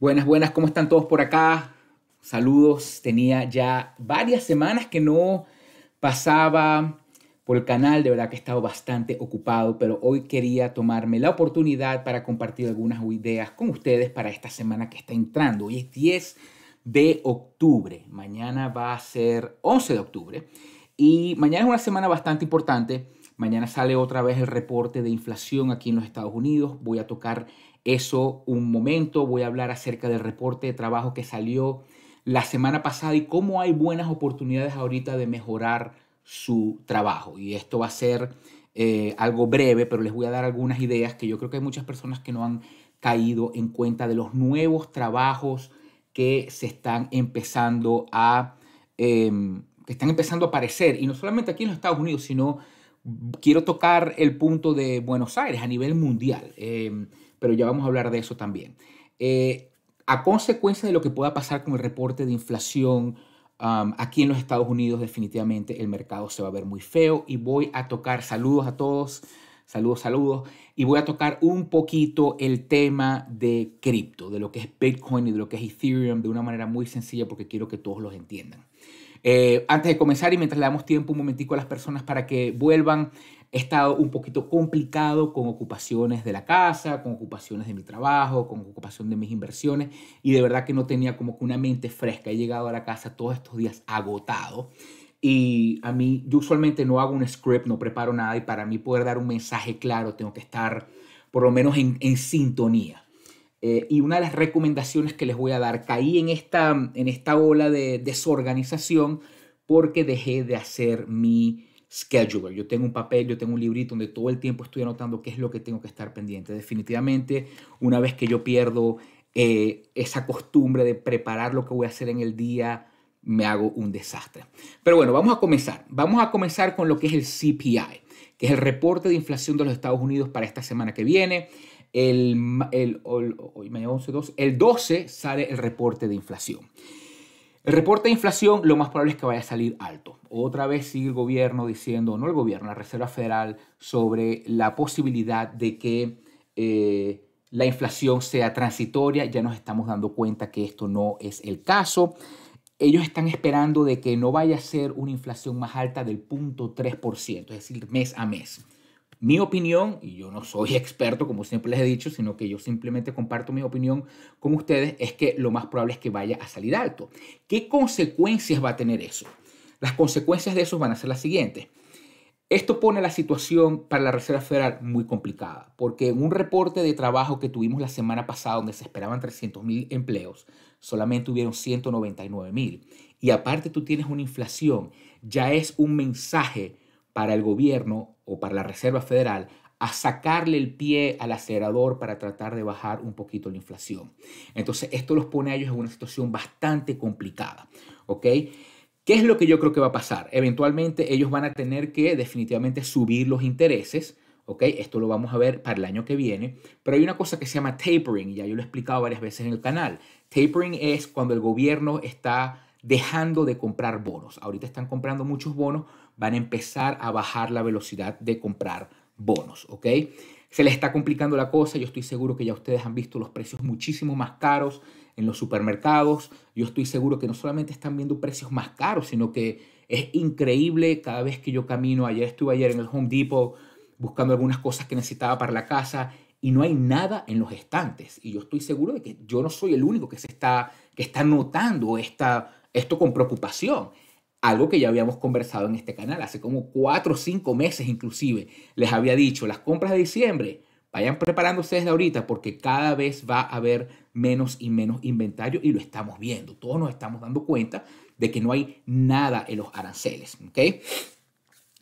Buenas, buenas, ¿cómo están todos por acá? Saludos, tenía ya varias semanas que no pasaba por el canal, de verdad que he estado bastante ocupado, pero hoy quería tomarme la oportunidad para compartir algunas ideas con ustedes para esta semana que está entrando. Hoy es 10 de octubre, mañana va a ser 11 de octubre y mañana es una semana bastante importante. Mañana sale otra vez el reporte de inflación aquí en los Estados Unidos. Voy a tocar eso un momento. Voy a hablar acerca del reporte de trabajo que salió la semana pasada y cómo hay buenas oportunidades ahorita de mejorar su trabajo. Y esto va a ser eh, algo breve, pero les voy a dar algunas ideas que yo creo que hay muchas personas que no han caído en cuenta de los nuevos trabajos que se están empezando a, em, que están empezando a aparecer. Y no solamente aquí en los Estados Unidos, sino quiero tocar el punto de Buenos Aires a nivel mundial. Em, pero ya vamos a hablar de eso también. Eh, a consecuencia de lo que pueda pasar con el reporte de inflación, um, aquí en los Estados Unidos definitivamente el mercado se va a ver muy feo y voy a tocar, saludos a todos, saludos, saludos, y voy a tocar un poquito el tema de cripto, de lo que es Bitcoin y de lo que es Ethereum de una manera muy sencilla porque quiero que todos los entiendan. Eh, antes de comenzar y mientras le damos tiempo un momentico a las personas para que vuelvan, he estado un poquito complicado con ocupaciones de la casa, con ocupaciones de mi trabajo, con ocupación de mis inversiones y de verdad que no tenía como que una mente fresca. He llegado a la casa todos estos días agotado. Y a mí, yo usualmente no hago un script, no preparo nada y para mí poder dar un mensaje claro tengo que estar por lo menos en, sintonía. Eh, y una de las recomendaciones que les voy a dar, caí en esta, en esta ola de desorganización porque dejé de hacer mi scheduler. Yo tengo un papel, yo tengo un librito donde todo el tiempo estoy anotando qué es lo que tengo que estar pendiente. Definitivamente, una vez que yo pierdo eh, esa costumbre de preparar lo que voy a hacer en el día, me hago un desastre. Pero bueno, vamos a comenzar. Vamos a comenzar con lo que es el CPI, que es el reporte de inflación de los Estados Unidos para esta semana que viene. El, el, el 12 sale el reporte de inflación. El reporte de inflación lo más probable es que vaya a salir alto. Otra vez sigue el gobierno diciendo, no el gobierno, la Reserva Federal, sobre la posibilidad de que eh, la inflación sea transitoria. Ya nos estamos dando cuenta que esto no es el caso. Ellos están esperando de que no vaya a ser una inflación más alta del 0.3%, es decir, mes a mes. Mi opinión, y yo no soy experto como siempre les he dicho, sino que yo simplemente comparto mi opinión con ustedes, es que lo más probable es que vaya a salir alto. ¿Qué consecuencias va a tener eso? Las consecuencias de eso van a ser las siguientes. Esto pone la situación para la Reserva Federal muy complicada, porque en un reporte de trabajo que tuvimos la semana pasada, donde se esperaban 300.000 empleos, solamente hubieron mil. Y aparte tú tienes una inflación, ya es un mensaje para el gobierno o para la Reserva Federal a sacarle el pie al acelerador para tratar de bajar un poquito la inflación. Entonces, esto los pone a ellos en una situación bastante complicada. ¿Ok? ¿Qué es lo que yo creo que va a pasar? Eventualmente ellos van a tener que definitivamente subir los intereses. ¿ok? Esto lo vamos a ver para el año que viene. Pero hay una cosa que se llama tapering. Ya yo lo he explicado varias veces en el canal. Tapering es cuando el gobierno está dejando de comprar bonos. Ahorita están comprando muchos bonos van a empezar a bajar la velocidad de comprar bonos, ¿ok? Se les está complicando la cosa, yo estoy seguro que ya ustedes han visto los precios muchísimo más caros en los supermercados, yo estoy seguro que no solamente están viendo precios más caros, sino que es increíble cada vez que yo camino, ayer estuve ayer en el Home Depot buscando algunas cosas que necesitaba para la casa y no hay nada en los estantes. Y yo estoy seguro de que yo no soy el único que se está, que está notando esta, esto con preocupación algo que ya habíamos conversado en este canal hace como cuatro o cinco meses inclusive. Les había dicho, las compras de diciembre, vayan preparándose desde ahorita porque cada vez va a haber menos y menos inventario y lo estamos viendo. Todos nos estamos dando cuenta de que no hay nada en los aranceles. ¿okay?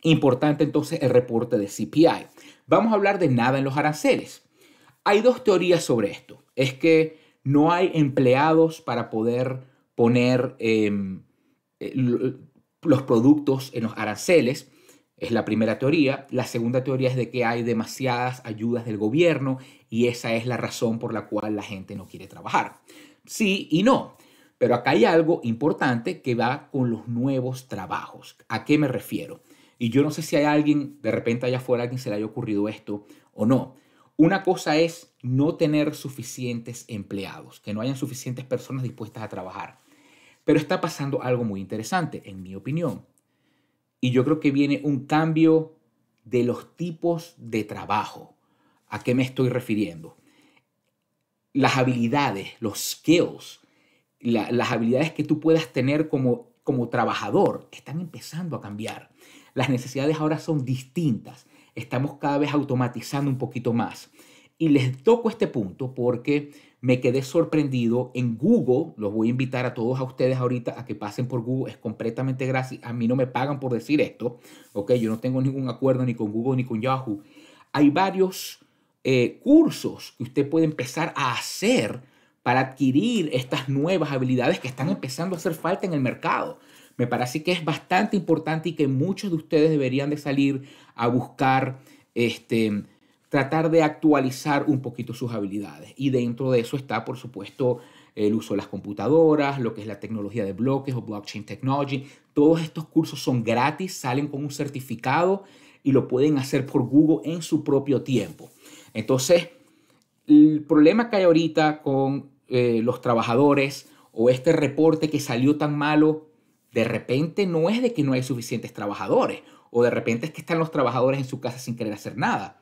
Importante entonces el reporte de CPI. Vamos a hablar de nada en los aranceles. Hay dos teorías sobre esto. Es que no hay empleados para poder poner... Em, eh, los productos en los aranceles. Es la primera teoría. La segunda teoría es de que hay demasiadas ayudas del gobierno y esa es la razón por la cual la gente no quiere trabajar. Sí y no. Pero acá hay algo importante que va con los nuevos trabajos. ¿A qué me refiero? Y yo no sé si hay alguien, de repente allá afuera, a quien se le haya ocurrido esto o no. Una cosa es no tener suficientes empleados, que no hayan suficientes personas dispuestas a trabajar. Pero está pasando algo muy interesante, en mi opinión. Y yo creo que viene un cambio de los tipos de trabajo. ¿A qué me estoy refiriendo? Las habilidades, los skills, las habilidades que tú puedas tener como, como trabajador están empezando a cambiar. Las necesidades ahora son distintas. Estamos cada vez automatizando un poquito más. Y les toco este punto porque me quedé sorprendido en Google. Los voy a invitar a todos a ustedes ahorita a que pasen por Google. Es completamente gratis. A mí no me pagan por decir esto. Ok, yo no tengo ningún acuerdo ni con Google ni con Yahoo. Hay varios eh, cursos que usted puede empezar a hacer para adquirir estas nuevas habilidades que están empezando a hacer falta en el mercado. Me parece que es bastante importante y que muchos de ustedes deberían de salir a buscar este, tratar de actualizar un poquito sus habilidades. Y dentro de eso está, por supuesto, el uso de las computadoras, lo que es la tecnología de bloques o blockchain technology. Todos estos cursos son gratis, salen con un certificado y lo pueden hacer por Google en su propio tiempo. Entonces, el problema que hay ahorita con eh, los trabajadores o este reporte que salió tan malo, de repente no es de que no hay suficientes trabajadores o de repente es que están los trabajadores en su casa sin querer hacer nada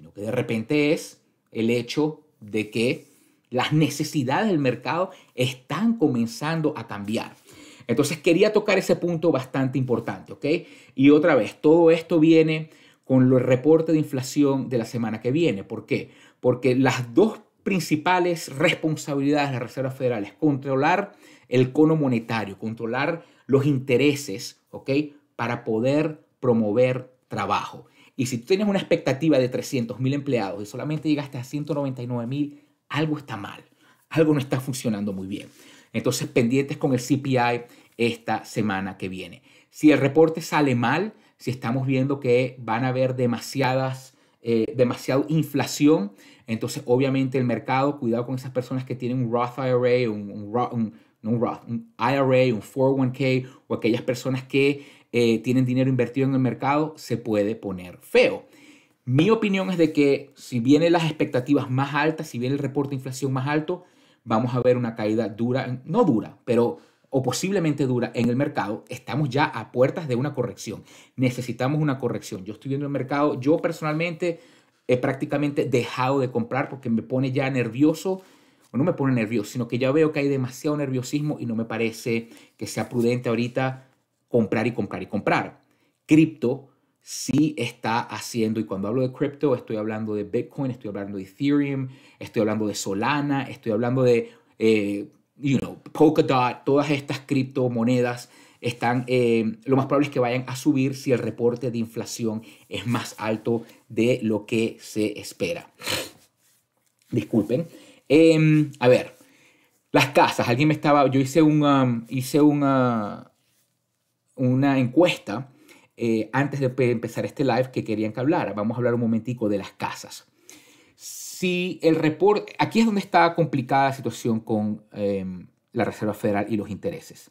sino que de repente es el hecho de que las necesidades del mercado están comenzando a cambiar. Entonces quería tocar ese punto bastante importante, ¿ok? Y otra vez, todo esto viene con los reportes de inflación de la semana que viene. ¿Por qué? Porque las dos principales responsabilidades de la Reserva Federal es controlar el cono monetario, controlar los intereses, ¿ok? Para poder promover trabajo. Y si tú tienes una expectativa de 300.000 empleados y solamente llegaste a 199.000, algo está mal, algo no está funcionando muy bien. Entonces, pendientes con el CPI esta semana que viene. Si el reporte sale mal, si estamos viendo que van a haber demasiadas, eh, demasiada inflación, entonces obviamente el mercado, cuidado con esas personas que tienen un Roth IRA, un, Roth, un IRA, un 401k o aquellas personas que eh, tienen dinero invertido en el mercado, se puede poner feo. Mi opinión es de que si vienen las expectativas más altas, si viene el reporte de inflación más alto, vamos a ver una caída dura, no dura, pero o posiblemente dura en el mercado, estamos ya a puertas de una corrección. Necesitamos una corrección. Yo estoy viendo el mercado, yo personalmente he prácticamente dejado de comprar porque me pone ya nervioso, o no me pone nervioso, sino que ya veo que hay demasiado nerviosismo y no me parece que sea prudente ahorita comprar y comprar y comprar. Cripto sí está haciendo, y cuando hablo de cripto estoy hablando de Bitcoin, estoy hablando de Ethereum, estoy hablando de Solana, estoy hablando de, eh, you know, Polkadot, todas estas criptomonedas están, eh, lo más probable es que vayan a subir si el reporte de inflación es más alto de lo que se espera. Disculpen. Em, a ver, las casas. Alguien me estaba, yo hice un, um, hice una, uh, una encuesta eh, antes de empezar este live que querían que hablara. Vamos a hablar un momentico de las casas. Si el report aquí es donde está complicada la situación con em, la Reserva Federal y los intereses.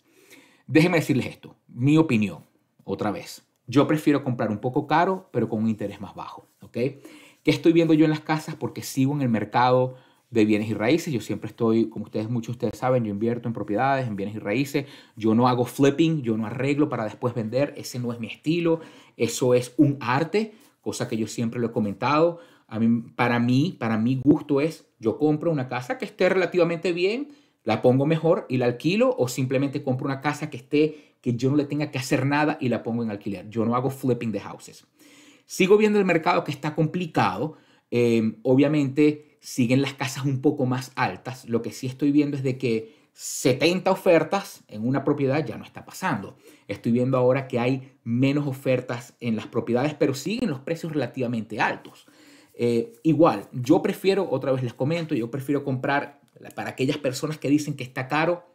Déjenme decirles esto, mi opinión, otra vez. Yo prefiero comprar un poco caro, pero con un interés más bajo. ¿ok? ¿Qué estoy viendo yo en las casas? Porque sigo en el mercado de bienes y raíces. Yo siempre estoy, como ustedes, muchos de ustedes saben, yo invierto en propiedades, en bienes y raíces. Yo no hago flipping, yo no arreglo para después vender. Ese no es mi estilo. Eso es un arte, cosa que yo siempre lo he comentado. A para mí, para mi gusto es, yo compro una casa que esté relativamente bien, la pongo mejor y la alquilo o simplemente compro una casa que esté, que yo no le tenga que hacer nada y la pongo en alquiler. Yo no hago flipping de houses. Sigo viendo el mercado que está complicado. Em, obviamente, siguen las casas un poco más altas. Lo que sí estoy viendo es de que 70 ofertas en una propiedad ya no está pasando. Estoy viendo ahora que hay menos ofertas en las propiedades, pero siguen los precios relativamente altos. Eh, igual, yo prefiero, otra vez les comento, yo prefiero comprar para aquellas personas que dicen que está caro.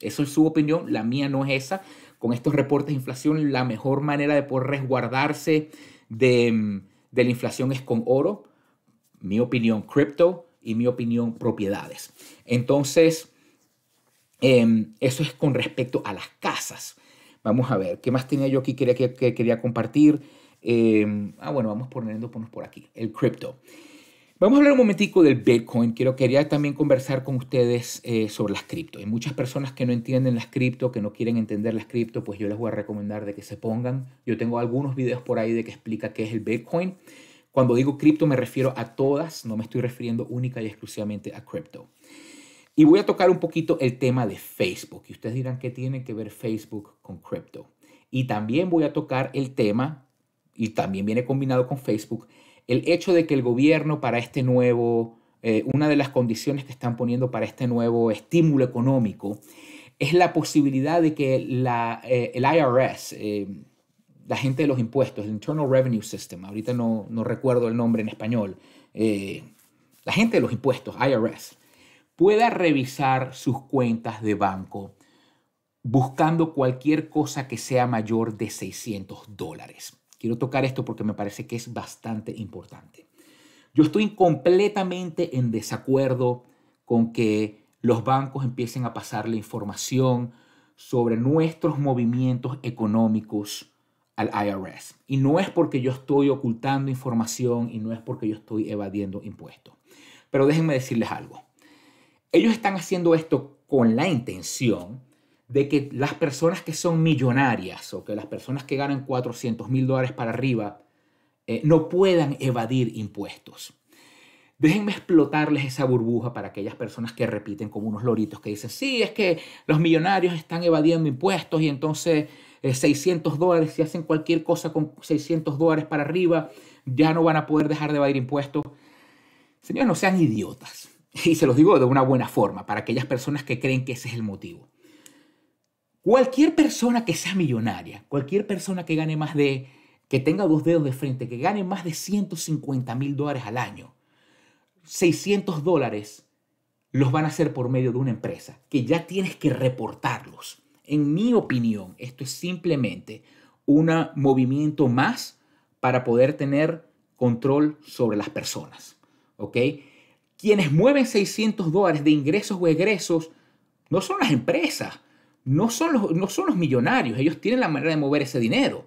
Eso es su opinión, la mía no es esa. Con estos reportes de inflación, la mejor manera de poder resguardarse de, mm, de la inflación es con oro mi opinión cripto y mi opinión propiedades. Entonces, em, eso es con respecto a las casas. Vamos a ver, ¿qué más tenía yo aquí que, quería compartir? Em, ah, bueno, vamos poniendo por aquí, el crypto Vamos a hablar un momentico del Bitcoin. Quiero, quería también conversar con ustedes eh, sobre las cripto. Hay muchas personas que no entienden las cripto, que no quieren entender las cripto, pues yo les voy a recomendar de que se pongan. Yo tengo algunos videos por ahí de que explica qué es el Bitcoin. Cuando digo cripto me refiero a todas, no me estoy refiriendo única y exclusivamente a cripto. Y voy a tocar un poquito el tema de Facebook. Y ustedes dirán qué tiene que ver Facebook con cripto. Y también voy a tocar el tema, y también viene combinado con Facebook, el hecho de que el gobierno para este nuevo, eh, una de las condiciones que están poniendo para este nuevo estímulo económico es la posibilidad de que la, eh, el IRS, eh, la gente de los impuestos, el Internal Revenue System, ahorita no, recuerdo el nombre en español, eh, la gente de los impuestos, IRS, pueda revisar sus cuentas de banco buscando cualquier cosa que sea mayor de 600 dólares. Quiero tocar esto porque me parece que es bastante importante. Yo estoy completamente en desacuerdo con que los bancos empiecen a pasar la información sobre nuestros movimientos económicos al IRS. Y no es porque yo estoy ocultando información y no es porque yo estoy evadiendo impuestos. Pero déjenme decirles algo. Ellos están haciendo esto con la intención de que las personas que son millonarias o que las personas que ganan 400 mil dólares para arriba eh, no puedan evadir impuestos. Déjenme explotarles esa burbuja para aquellas personas que repiten como unos loritos que dicen, sí, es que los millonarios están evadiendo impuestos y entonces 600 eh, dólares, si hacen cualquier cosa con 600 dólares para arriba, ya no van a poder dejar de pagar impuestos. Señores, no sean idiotas. Y se los digo de una buena forma, para aquellas personas que creen que ese es el motivo. Cualquier persona que sea millonaria, cualquier persona que gane más de, que tenga dos dedos de frente, que gane más de 150 mil dólares al año, 600 dólares los van a hacer por medio de una empresa, que ya tienes que reportarlos. En mi opinión, esto es simplemente un movimiento más para poder tener control sobre las personas. ¿Ok? Quienes mueven 600 dólares de ingresos o egresos no son las empresas, no son los, no son los millonarios, ellos tienen la manera de mover ese dinero.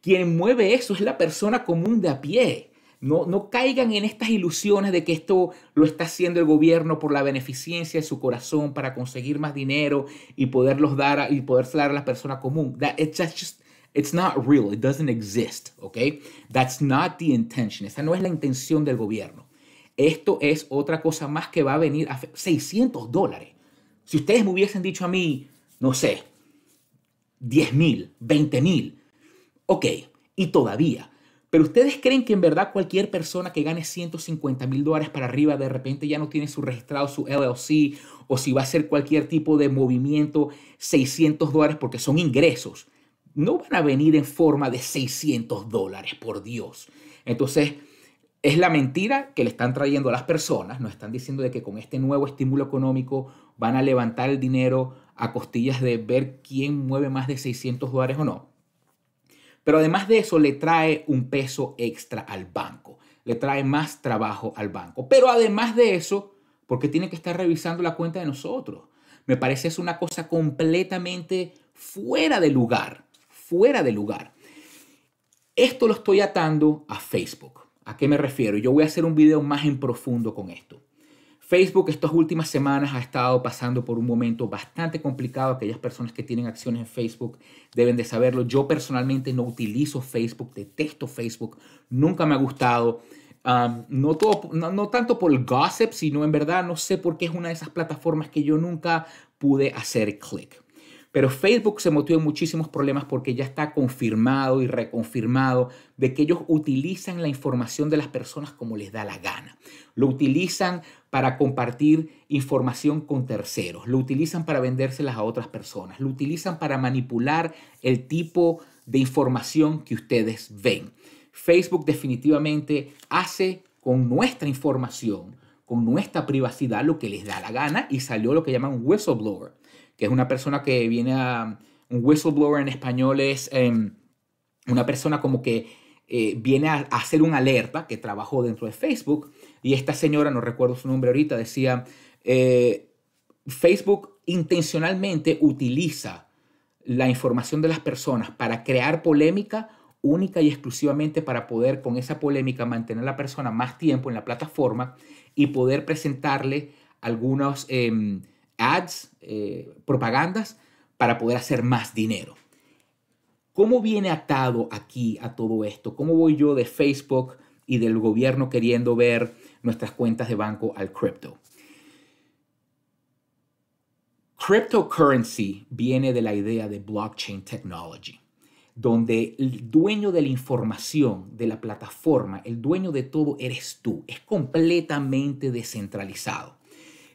Quien mueve eso es la persona común de a pie. No, no caigan en estas ilusiones de que esto lo está haciendo el gobierno por la beneficencia de su corazón para conseguir más dinero y poderlos dar a, y a la persona común. it's just, it's not real. It doesn't exist. Okay? That's not the intention. Esa no es la intención del gobierno. Esto es otra cosa más que va a venir a 600 dólares. Si ustedes me hubiesen dicho a mí, no sé, 10 mil, 20 mil, ok, y todavía, pero ustedes creen que en verdad cualquier persona que gane 150 mil dólares para arriba de repente ya no tiene su registrado, su LLC, o si va a hacer cualquier tipo de movimiento, 600 dólares porque son ingresos. No van a venir en forma de 600 dólares, por Dios. Entonces, es la mentira que le están trayendo a las personas. Nos están diciendo de que con este nuevo estímulo económico van a levantar el dinero a costillas de ver quién mueve más de 600 dólares o no. Pero además de eso le trae un peso extra al banco, le trae más trabajo al banco. Pero además de eso, porque tiene que estar revisando la cuenta de nosotros. Me parece es una cosa completamente fuera de lugar, fuera de lugar. Esto lo estoy atando a Facebook. ¿A qué me refiero? Yo voy a hacer un video más en profundo con esto. Facebook estas últimas semanas ha estado pasando por un momento bastante complicado. Aquellas personas que tienen acciones en Facebook deben de saberlo. Yo personalmente no utilizo Facebook, detesto Facebook, nunca me ha gustado. no, tanto por el gossip, sino en verdad no sé por qué es una de esas plataformas que yo nunca pude hacer clic. Pero Facebook se motivó en muchísimos problemas porque ya está confirmado y reconfirmado de que ellos utilizan la información de las personas como les da la gana. Lo utilizan para compartir información con terceros, lo utilizan para vendérselas a otras personas, lo utilizan para manipular el tipo de información que ustedes ven. Facebook definitivamente hace con nuestra información, con nuestra privacidad, lo que les da la gana y salió lo que llaman whistleblower que es una persona que viene a... Un whistleblower en español es em, una persona como que eh, viene a, hacer una alerta que trabajó dentro de Facebook y esta señora, no recuerdo su nombre ahorita, decía, eh, Facebook intencionalmente utiliza la información de las personas para crear polémica única y exclusivamente para poder con esa polémica mantener a la persona más tiempo en la plataforma y poder presentarle algunos, em, ads, eh, propagandas, para poder hacer más dinero. ¿Cómo viene atado aquí a todo esto? ¿Cómo voy yo de Facebook y del gobierno queriendo ver nuestras cuentas de banco al cripto? Cryptocurrency viene de la idea de blockchain technology, donde el dueño de la información, de la plataforma, el dueño de todo eres tú. Es completamente descentralizado.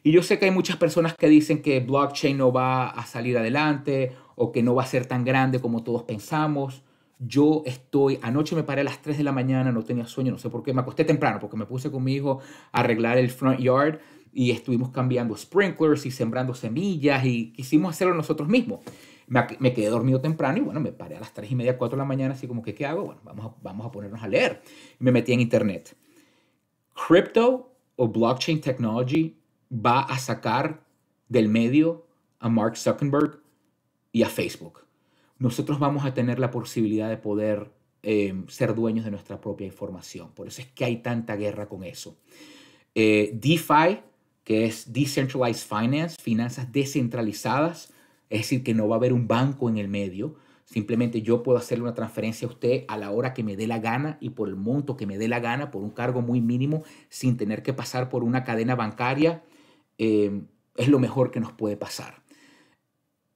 Y yo sé que hay muchas personas que dicen que blockchain no va a salir adelante o que no va a ser tan grande como todos pensamos. Yo estoy, anoche me paré a las 3 de la mañana, no tenía sueño, no sé por qué, me acosté temprano porque me puse con mi hijo a arreglar el front yard y estuvimos cambiando sprinklers y sembrando semillas y quisimos hacerlo nosotros mismos. Me, quedé dormido temprano y bueno, me paré a las 3 y media, 4 de la mañana, así como que, ¿qué hago? Bueno, vamos a, vamos a ponernos a leer. me metí en internet. Crypto o blockchain technology va a sacar del medio a Mark Zuckerberg y a Facebook. Nosotros vamos a tener la posibilidad de poder em, ser dueños de nuestra propia información. Por eso es que hay tanta guerra con eso. Eh, DeFi, que es Decentralized Finance, finanzas descentralizadas, es decir, que no va a haber un banco en el medio. Simplemente yo puedo hacerle una transferencia a usted a la hora que me dé la gana y por el monto que me dé la gana, por un cargo muy mínimo, sin tener que pasar por una cadena bancaria Em, es lo mejor que nos puede pasar.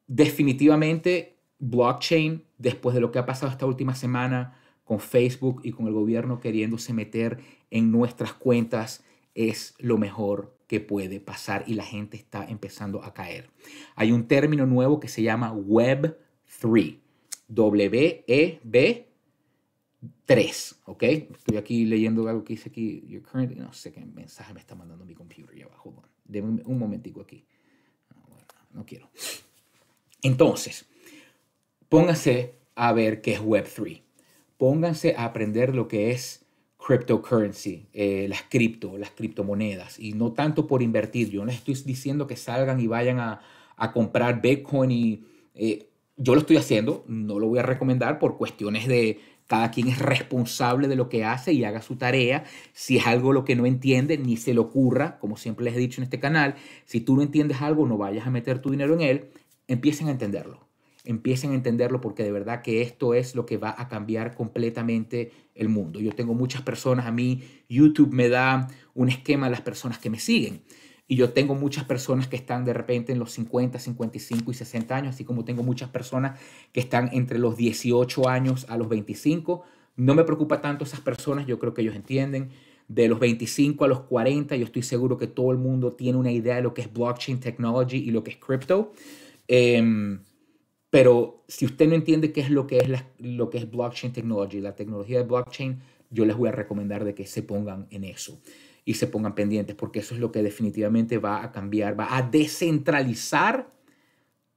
Definitivamente, blockchain, después de lo que ha pasado esta última semana con Facebook y con el gobierno queriéndose meter en nuestras cuentas, es lo mejor que puede pasar y la gente está empezando a caer. Hay un término nuevo que se llama Web 3. W-E-B 3, ¿ok? Estoy aquí leyendo algo que dice aquí, no sé qué mensaje me está mandando mi computer, ya va, hold de un, momentico aquí. Ah, no quiero. Entonces, pónganse a ver qué es Web3. Pónganse a aprender lo que es cryptocurrency, eh, las cripto, las criptomonedas, y no tanto por invertir. Yo no estoy diciendo que salgan y vayan a, comprar Bitcoin y eh, yo lo estoy haciendo, no lo voy a recomendar por cuestiones de, cada quien es responsable de lo que hace y haga su tarea. Si es algo lo que no entiende, ni se le ocurra, como siempre les he dicho en este canal, si tú no entiendes algo, no vayas a meter tu dinero en él, empiecen a entenderlo. Empiecen a entenderlo porque de verdad que esto es lo que va a cambiar completamente el mundo. Yo tengo muchas personas, a mí YouTube me da un esquema a las personas que me siguen. Y yo tengo muchas personas que están de repente en los 50, 55 y 60 años, así como tengo muchas personas que están entre los 18 años a los 25. No me preocupa tanto esas personas, yo creo que ellos entienden. De los 25 a los 40, yo estoy seguro que todo el mundo tiene una idea de lo que es blockchain technology y lo que es crypto. Em, pero si usted no entiende qué es lo que es, lo que es blockchain technology, la tecnología de blockchain, yo les voy a recomendar de que se pongan en eso y se pongan pendientes, porque eso es lo que definitivamente va a cambiar, va a descentralizar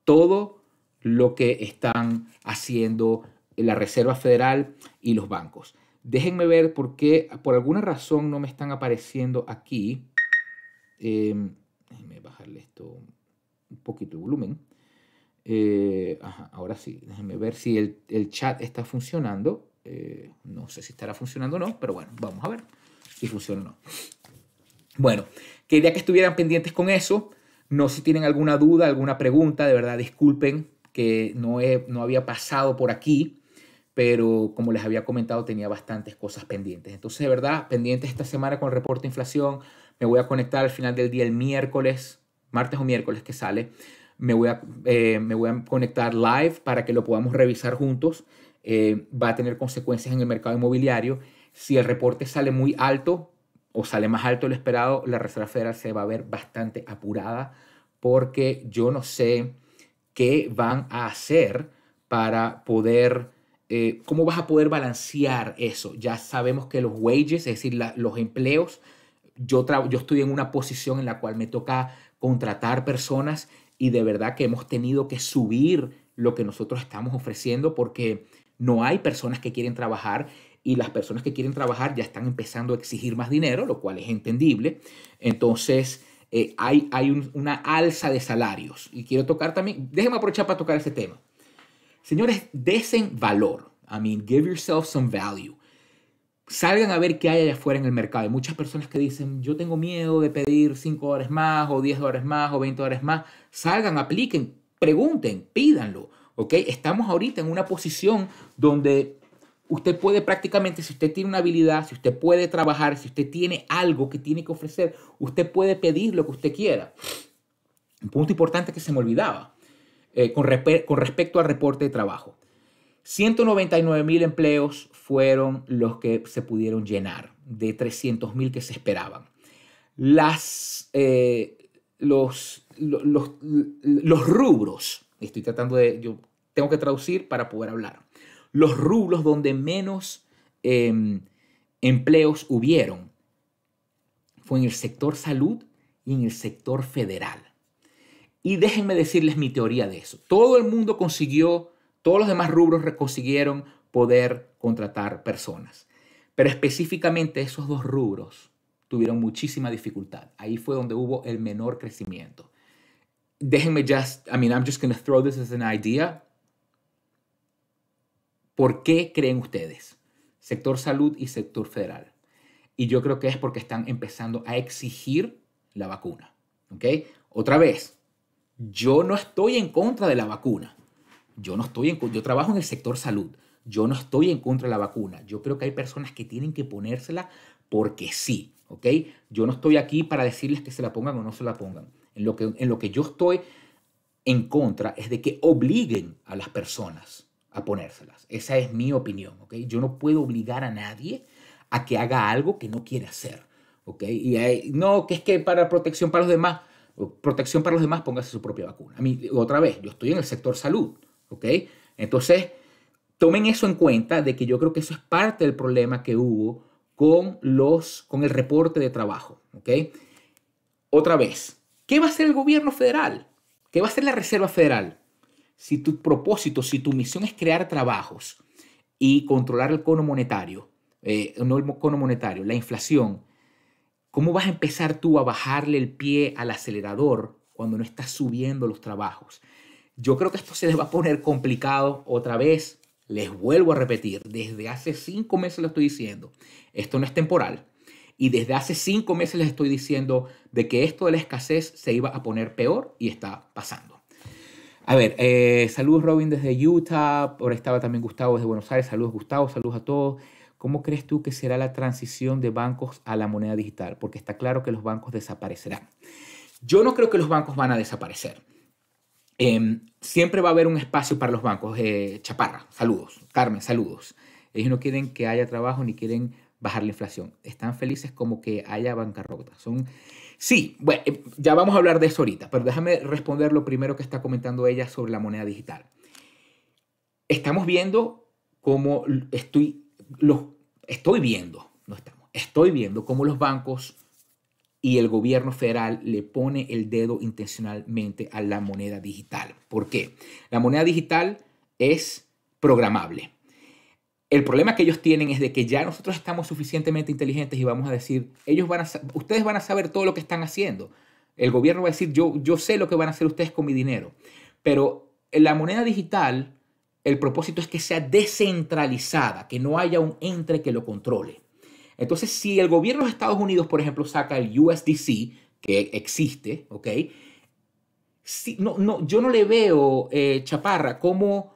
todo lo que están haciendo la Reserva Federal y los bancos. Déjenme ver por qué, por alguna razón no me están apareciendo aquí. Em, déjenme bajarle esto un poquito de volumen. Eh, ahora sí, déjenme ver si el, chat está funcionando. Eh, no sé si estará funcionando o no, pero bueno, vamos a ver si funciona o no. Bueno, quería que estuvieran pendientes con eso. No si tienen alguna duda, alguna pregunta, de verdad disculpen que no, no había pasado por aquí, pero como les había comentado tenía bastantes cosas pendientes. Entonces, de verdad, pendientes esta semana con el reporte de inflación. Me voy a conectar al final del día el miércoles, martes o miércoles que sale. Me voy a, eh, me voy a conectar live para que lo podamos revisar juntos. Eh, va a tener consecuencias en el mercado inmobiliario si el reporte sale muy alto o sale más alto de lo esperado, la Reserva Federal se va a ver bastante apurada porque yo no sé qué van a hacer para poder, eh, cómo vas a poder balancear eso. Ya sabemos que los wages, es decir, los empleos, yo, yo estoy en una posición en la cual me toca contratar personas y de verdad que hemos tenido que subir lo que nosotros estamos ofreciendo porque no hay personas que quieren trabajar y las personas que quieren trabajar ya están empezando a exigir más dinero, lo cual es entendible. Entonces, eh, hay, hay una alza de salarios. Y quiero tocar también, déjenme aprovechar para tocar ese tema. Señores, desen valor. I mean, give yourself some value. Salgan a ver qué hay allá afuera en el mercado. Hay muchas personas que dicen, yo tengo miedo de pedir 5 dólares más o 10 dólares más o 20 dólares más. Salgan, apliquen, pregunten, pídanlo. ¿ok? Estamos ahorita en una posición donde usted puede prácticamente, si usted tiene una habilidad, si usted puede trabajar, si usted tiene algo que tiene que ofrecer, usted puede pedir lo que usted quiera. Un punto importante que se me olvidaba eh, con, con respecto al reporte de trabajo. 199 mil empleos fueron los que se pudieron llenar de 300 mil que se esperaban. Las, eh, los, los, los, rubros, estoy tratando de, yo tengo que traducir para poder hablar los rubros donde menos em, empleos hubieron. Fue en el sector salud y en el sector federal. Y déjenme decirles mi teoría de eso. Todo el mundo consiguió, todos los demás rubros consiguieron poder contratar personas. Pero específicamente esos dos rubros tuvieron muchísima dificultad. Ahí fue donde hubo el menor crecimiento. Déjenme just, I mean, I'm just going to throw this as an idea ¿Por qué creen ustedes? Sector salud y sector federal. Y yo creo que es porque están empezando a exigir la vacuna. ¿Ok? Otra vez, yo no estoy en contra de la vacuna. Yo no estoy en yo trabajo en el sector salud. Yo no estoy en contra de la vacuna. Yo creo que hay personas que tienen que ponérsela porque sí, ¿ok? Yo no estoy aquí para decirles que se la pongan o no se la pongan. En lo que, en lo que yo estoy en contra es de que obliguen a las personas a ponérselas. Esa es mi opinión, ¿ok? Yo no puedo obligar a nadie a que haga algo que no quiere hacer, ¿ok? Y no, que es que para protección para los demás, protección para los demás, póngase su propia vacuna. A mí, otra vez, yo estoy en el sector salud, ¿ok? Entonces, tomen eso en cuenta de que yo creo que eso es parte del problema que hubo con, los, con el reporte de trabajo, ¿ok? Otra vez, ¿qué va a hacer el gobierno federal? ¿Qué va a hacer la Reserva Federal? si tu propósito, si tu misión es crear trabajos y controlar el cono monetario, eh, no el cono monetario, la inflación, ¿cómo vas a empezar tú a bajarle el pie al acelerador cuando no estás subiendo los trabajos? Yo creo que esto se les va a poner complicado otra vez. Les vuelvo a repetir, desde hace cinco meses lo estoy diciendo, esto no es temporal. Y desde hace cinco meses les estoy diciendo de que esto de la escasez se iba a poner peor y está pasando. A ver, eh, saludos Robin desde Utah, ahora estaba también Gustavo desde Buenos Aires, saludos Gustavo, saludos a todos. ¿Cómo crees tú que será la transición de bancos a la moneda digital? Porque está claro que los bancos desaparecerán. Yo no creo que los bancos van a desaparecer. Em, siempre va a haber un espacio para los bancos. Eh, Chaparra, saludos. Carmen, saludos. Ellos no quieren que haya trabajo ni quieren bajar la inflación. Están felices como que haya bancarrota. Son, Sí, bueno, eh, ya vamos a hablar de eso ahorita, pero déjame responder lo primero que está comentando ella sobre la moneda digital. Estamos viendo cómo estoy, los, estoy viendo, no estamos, estoy viendo cómo los bancos y el gobierno federal le pone el dedo intencionalmente a la moneda digital. ¿Por qué? La moneda digital es programable. El problema que ellos tienen es de que ya nosotros estamos suficientemente inteligentes y vamos a decir, ellos van a, ustedes van a saber todo lo que están haciendo. El gobierno va a decir, yo, yo sé lo que van a hacer ustedes con mi dinero. Pero en la moneda digital, el propósito es que sea descentralizada, que no haya un entre que lo controle. Entonces, si el gobierno de Estados Unidos, por ejemplo, saca el USDC, que existe, ¿ok? Si, no, no, yo no le veo, eh, Chaparra, cómo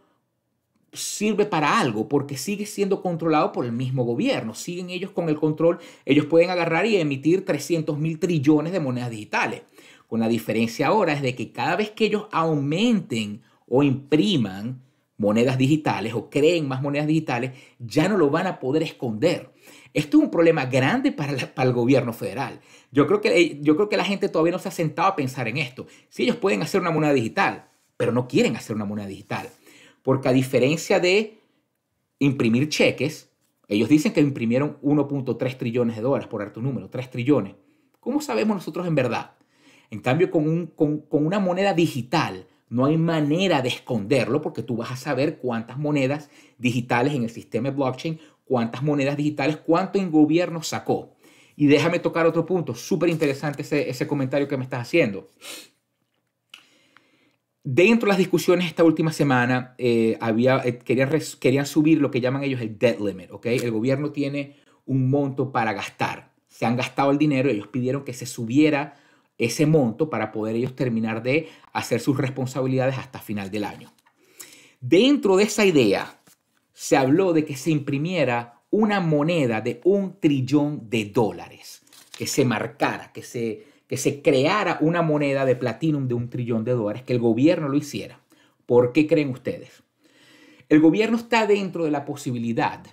sirve para algo porque sigue siendo controlado por el mismo gobierno. Siguen ellos con el control, ellos pueden agarrar y emitir 300 mil trillones de monedas digitales. Con la diferencia ahora es de que cada vez que ellos aumenten o impriman monedas digitales o creen más monedas digitales, ya no lo van a poder esconder. Esto es un problema grande para, el gobierno federal. Yo creo, que, eh, yo creo que la gente todavía no se ha sentado a pensar en esto. Si ellos pueden hacer una moneda digital, pero no quieren hacer una moneda digital. Porque a diferencia de imprimir cheques, ellos dicen que imprimieron 1.3 trillones de dólares, por alto tu número, 3 trillones. ¿Cómo sabemos nosotros en verdad? En cambio, con, una moneda digital no hay manera de esconderlo porque tú vas a saber cuántas monedas digitales en el sistema de blockchain, cuántas monedas digitales, cuánto en gobierno sacó. Y déjame tocar otro punto, súper interesante ese, ese comentario que me estás haciendo. Dentro de las discusiones esta última semana, eh, había, eh, querían, subir lo que llaman ellos el debt limit, ¿ok? El gobierno tiene un monto para gastar. Se han gastado el dinero, ellos pidieron que se subiera ese monto para poder ellos terminar de hacer sus responsabilidades hasta final del año. Dentro de esa idea, se habló de que se imprimiera una moneda de un trillón de dólares, que se marcara, que se que se creara una moneda de platinum de un trillón de dólares, que el gobierno lo hiciera. ¿Por qué creen ustedes? El gobierno está dentro de la posibilidad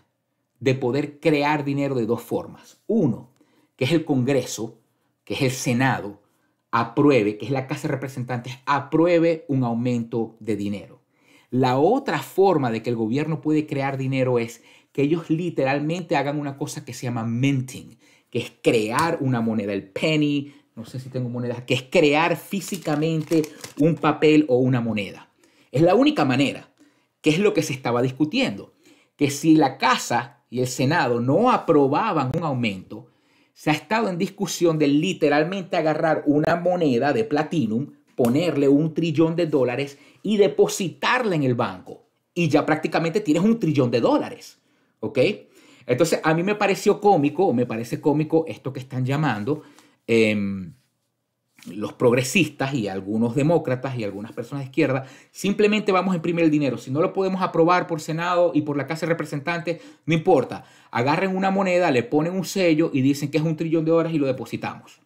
de poder crear dinero de dos formas. Uno, que es el Congreso, que es el Senado, apruebe, que es la Casa de Representantes, apruebe un aumento de dinero. La otra forma de que el gobierno puede crear dinero es que ellos literalmente hagan una cosa que se llama minting, que es crear una moneda, el penny, no sé si tengo moneda que es crear físicamente un papel o una moneda. Es la única manera, que es lo que se estaba discutiendo, que si la Casa y el Senado no aprobaban un aumento, se ha estado en discusión de literalmente agarrar una moneda de platino, ponerle un trillón de dólares y depositarla en el banco. Y ya prácticamente tienes un trillón de dólares. ¿Ok? Entonces, a mí me pareció cómico, o me parece cómico esto que están llamando Em, los progresistas y algunos demócratas y algunas personas de izquierda, simplemente vamos a imprimir el dinero. Si no lo podemos aprobar por Senado y por la Casa de Representantes, no importa. Agarren una moneda, le ponen un sello y dicen que es un trillón de horas y lo depositamos.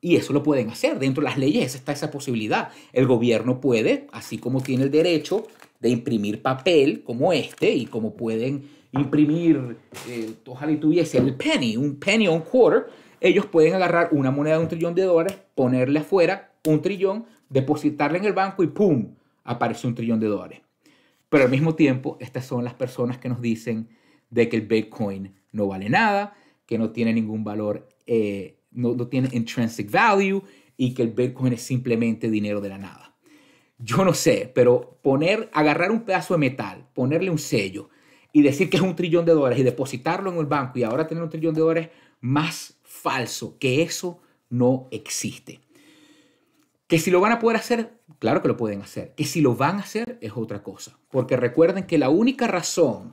Y eso lo pueden hacer. Dentro de las leyes está esa posibilidad. El gobierno puede, así como tiene el derecho de imprimir papel como este y como pueden imprimir, eh, ojalá y tuviese el penny, un penny on quarter, ellos pueden agarrar una moneda de un trillón de dólares, ponerle afuera un trillón, depositarla en el banco y ¡pum! aparece un trillón de dólares. Pero al mismo tiempo, estas son las personas que nos dicen de que el Bitcoin no vale nada, que no tiene ningún valor, eh, no, no tiene intrinsic value y que el Bitcoin es simplemente dinero de la nada. Yo no sé, pero poner, agarrar un pedazo de metal, ponerle un sello y decir que es un trillón de dólares y depositarlo en el banco y ahora tener un trillón de dólares más falso, que eso no existe. Que si lo van a poder hacer, claro que lo pueden hacer. Que si lo van a hacer es otra cosa. Porque recuerden que la única razón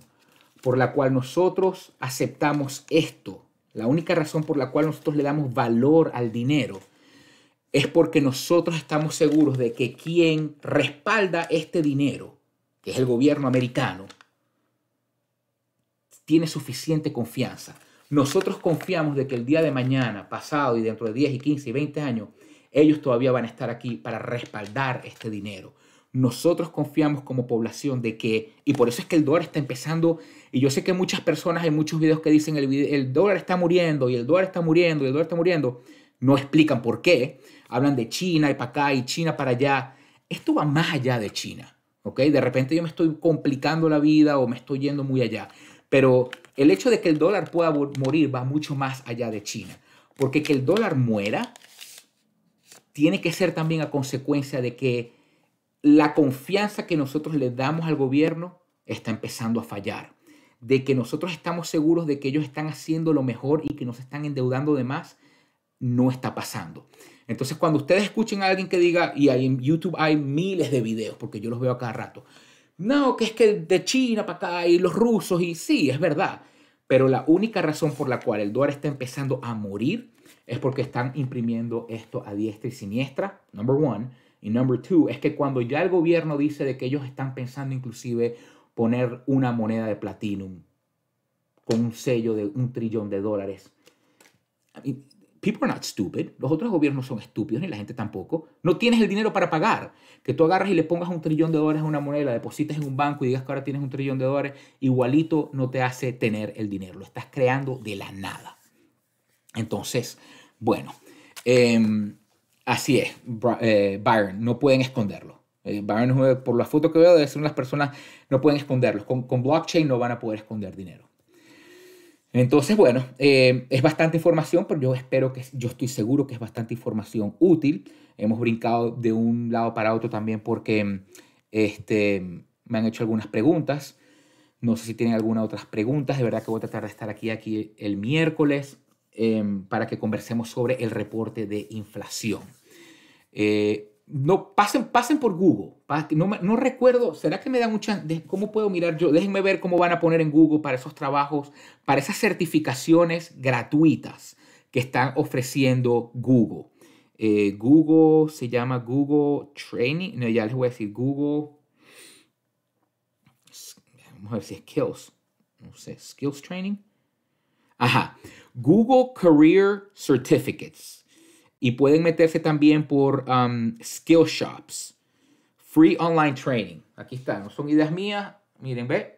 por la cual nosotros aceptamos esto, la única razón por la cual nosotros le damos valor al dinero, es porque nosotros estamos seguros de que quien respalda este dinero, que es el gobierno americano, tiene suficiente confianza nosotros confiamos de que el día de mañana, pasado y dentro de 10 y 15 y 20 años, ellos todavía van a estar aquí para respaldar este dinero. Nosotros confiamos como población de que, y por eso es que el dólar está empezando, y yo sé que muchas personas en muchos videos que dicen el, el dólar está muriendo y el dólar está muriendo y el dólar está muriendo, no explican por qué. Hablan de China y para acá y China para allá. Esto va más allá de China, ¿ok? De repente yo me estoy complicando la vida o me estoy yendo muy allá. Pero el hecho de que el dólar pueda morir va mucho más allá de China, porque que el dólar muera tiene que ser también a consecuencia de que la confianza que nosotros le damos al gobierno está empezando a fallar, de que nosotros estamos seguros de que ellos están haciendo lo mejor y que nos están endeudando de más, no está pasando. Entonces, cuando ustedes escuchen a alguien que diga, y en YouTube hay miles de videos, porque yo los veo a cada rato, no, que es que de China para acá y los rusos y sí, es verdad. Pero la única razón por la cual el dólar está empezando a morir es porque están imprimiendo esto a diestra y siniestra, number one. Y number two, es que cuando ya el gobierno dice de que ellos están pensando inclusive poner una moneda de platinum con un sello de un trillón de dólares, People are not stupid. Los otros gobiernos son estúpidos, ni la gente tampoco. No tienes el dinero para pagar. Que tú agarras y le pongas un trillón de dólares a una moneda, la deposites en un banco y digas que ahora tienes un trillón de dólares, igualito no te hace tener el dinero. Lo estás creando de la nada. Entonces, bueno, em, así es, eh, Byron, no pueden esconderlo. Eh, Byron, por la foto que veo, debe ser personas, no pueden esconderlos. con blockchain no van a poder esconder dinero. Entonces, bueno, eh, es bastante información, pero yo espero que, yo estoy seguro que es bastante información útil. Hemos brincado de un lado para otro también porque este, me han hecho algunas preguntas. No sé si tienen alguna otras preguntas. De verdad que voy a tratar de estar aquí, aquí el miércoles eh, para que conversemos sobre el reporte de inflación. Eh, no pasen, pasen por Google. No, recuerdo, ¿será que me dan un chance? ¿Cómo puedo mirar yo? Déjenme ver cómo van a poner en Google para esos trabajos, para esas certificaciones gratuitas que están ofreciendo Google. Eh, Google se llama Google Training. No, ya les voy a decir Google. Vamos a ver si Skills. No sé, Skills Training. Ajá. Google Career Certificates. Y pueden meterse también por um, Skill Shops. Free Online Training. Aquí está, no son ideas mías. Miren, ve.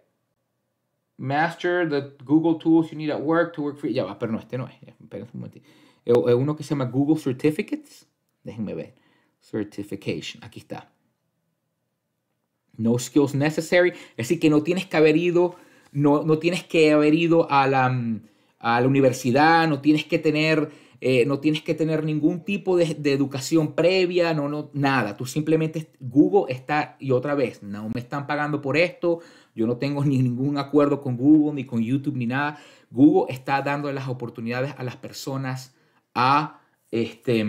Master the Google Tools you need at work to work free. Ya va, pero no, este no es. Esperen un momentito. Es eh, eh, uno que se llama Google Certificates. Déjenme ver. Certification. Aquí está. No skills necessary. Es decir, que no tienes que haber ido, no, no tienes que haber ido a la, mm, a la universidad, no tienes que tener eh, no tienes que tener ningún tipo de, educación previa, no, no, nada. Tú simplemente, Google está, y otra vez, no me están pagando por esto, yo no tengo ni ningún acuerdo con Google, ni con YouTube, ni nada. Google está dando las oportunidades a las personas a, este,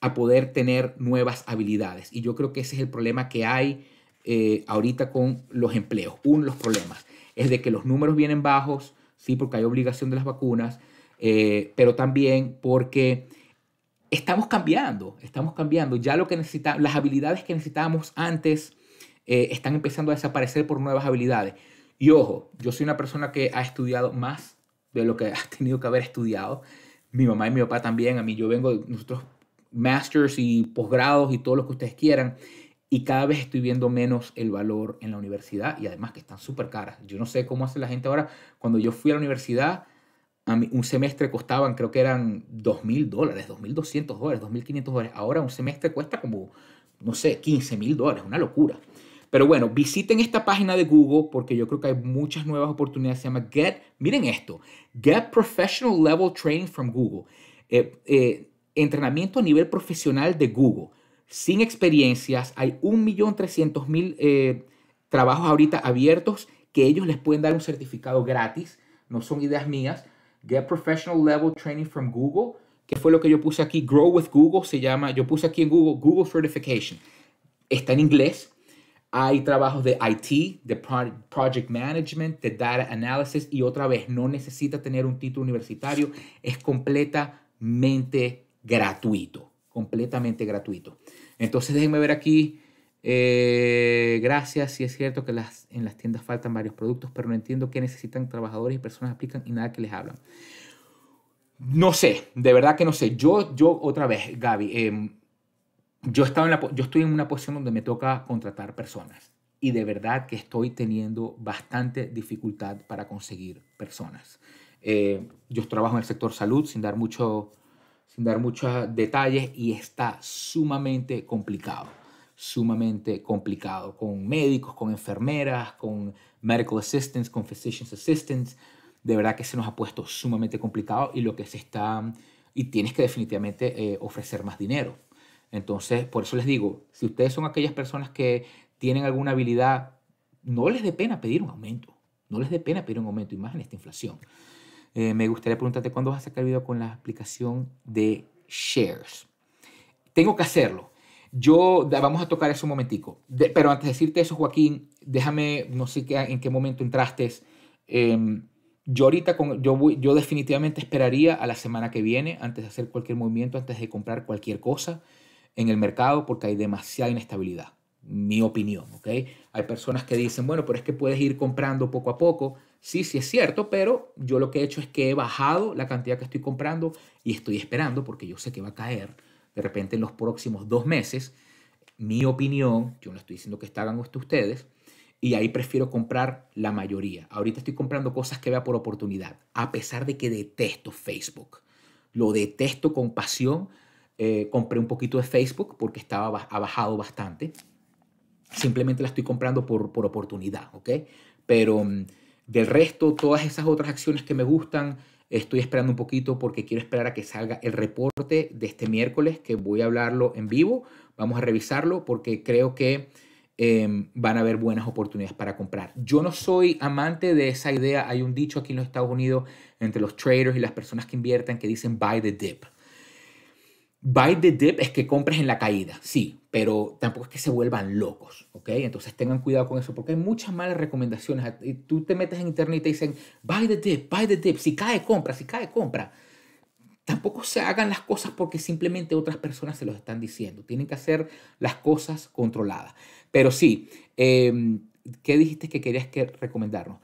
a poder tener nuevas habilidades. Y yo creo que ese es el problema que hay eh, ahorita con los empleos. Uno de los problemas es de que los números vienen bajos, sí, porque hay obligación de las vacunas eh, pero también porque estamos cambiando, estamos cambiando. Ya lo que necesitamos, las habilidades que necesitábamos antes eh, están empezando a desaparecer por nuevas habilidades. Y ojo, yo soy una persona que ha estudiado más de lo que ha tenido que haber estudiado. Mi mamá y mi papá también. A mí yo vengo de nuestros masters y posgrados y todo lo que ustedes quieran. Y cada vez estoy viendo menos el valor en la universidad y además que están súper caras. Yo no sé cómo hace la gente ahora. Cuando yo fui a la universidad, un semestre costaban, creo que eran 2.000 dólares, 2.200 dólares, 2.500 dólares. Ahora un semestre cuesta como, no sé, 15.000 dólares, una locura. Pero bueno, visiten esta página de Google porque yo creo que hay muchas nuevas oportunidades. Se llama Get, miren esto, Get Professional Level Training from Google. Eh, eh, entrenamiento a nivel profesional de Google. Sin experiencias, hay 1.300.000 eh, trabajos ahorita abiertos que ellos les pueden dar un certificado gratis. No son ideas mías Get Professional Level Training from Google, que fue lo que yo puse aquí. Grow with Google se llama, yo puse aquí en Google Google Certification. Está en inglés. Hay trabajos de IT, de Project Management, de Data Analysis y otra vez, no necesita tener un título universitario. Es completamente gratuito, completamente gratuito. Entonces déjenme ver aquí eh, gracias, sí es cierto que las, en las tiendas faltan varios productos, pero no entiendo qué necesitan trabajadores y personas aplican y nada que les hablan. No sé, de verdad que no sé. Yo, yo otra vez, Gaby, em, yo, estaba en la, yo estoy en una posición donde me toca contratar personas y de verdad que estoy teniendo bastante dificultad para conseguir personas. Eh, yo trabajo en el sector salud sin dar, mucho, sin dar muchos detalles y está sumamente complicado sumamente complicado, con médicos, con enfermeras, con medical assistants, con physicians assistants. De verdad que se nos ha puesto sumamente complicado y lo que se está, y tienes que definitivamente eh, ofrecer más dinero. Entonces, por eso les digo, si ustedes son aquellas personas que tienen alguna habilidad, no les dé pena pedir un aumento. No les dé pena pedir un aumento, y más en esta inflación. Eh, me gustaría preguntarte cuándo vas a sacar video con la aplicación de Shares. Tengo que hacerlo yo, vamos a tocar eso un momentico. pero antes de decirte eso, Joaquín, déjame, no sé qué, en qué momento entraste. Em, yo ahorita, con, yo, yo definitivamente esperaría a la semana que viene antes de hacer cualquier movimiento, antes de comprar cualquier cosa en el mercado, porque hay demasiada inestabilidad. Mi opinión, ¿ok? Hay personas que dicen, bueno, pero es que puedes ir comprando poco a poco. Sí, sí es cierto, pero yo lo que he hecho es que he bajado la cantidad que estoy comprando y estoy esperando porque yo sé que va a caer de repente en los próximos dos meses, mi opinión, yo no estoy diciendo que hagan esto ustedes, y ahí prefiero comprar la mayoría. Ahorita estoy comprando cosas que vea por oportunidad, a pesar de que detesto Facebook. Lo detesto con pasión. Eh, compré un poquito de Facebook porque estaba, ha bajado bastante. Simplemente la estoy comprando por, por oportunidad, ¿ok? Pero mm, del resto, todas esas otras acciones que me gustan, Estoy esperando un poquito porque quiero esperar a que salga el reporte de este miércoles, que voy a hablarlo en vivo. Vamos a revisarlo porque creo que em, van a haber buenas oportunidades para comprar. Yo no soy amante de esa idea. Hay un dicho aquí en los Estados Unidos entre los traders y las personas que invierten que dicen buy the dip. Buy the dip es que compres en la caída, sí, pero tampoco es que se vuelvan locos, ¿ok? Entonces tengan cuidado con eso, porque hay muchas malas recomendaciones. Tú te metes en internet y te dicen, buy the dip, buy the dip, si cae, compra, si cae, compra. Tampoco se hagan las cosas porque simplemente otras personas se los están diciendo. Tienen que hacer las cosas controladas. Pero sí, em, ¿qué dijiste que querías que recomendarnos?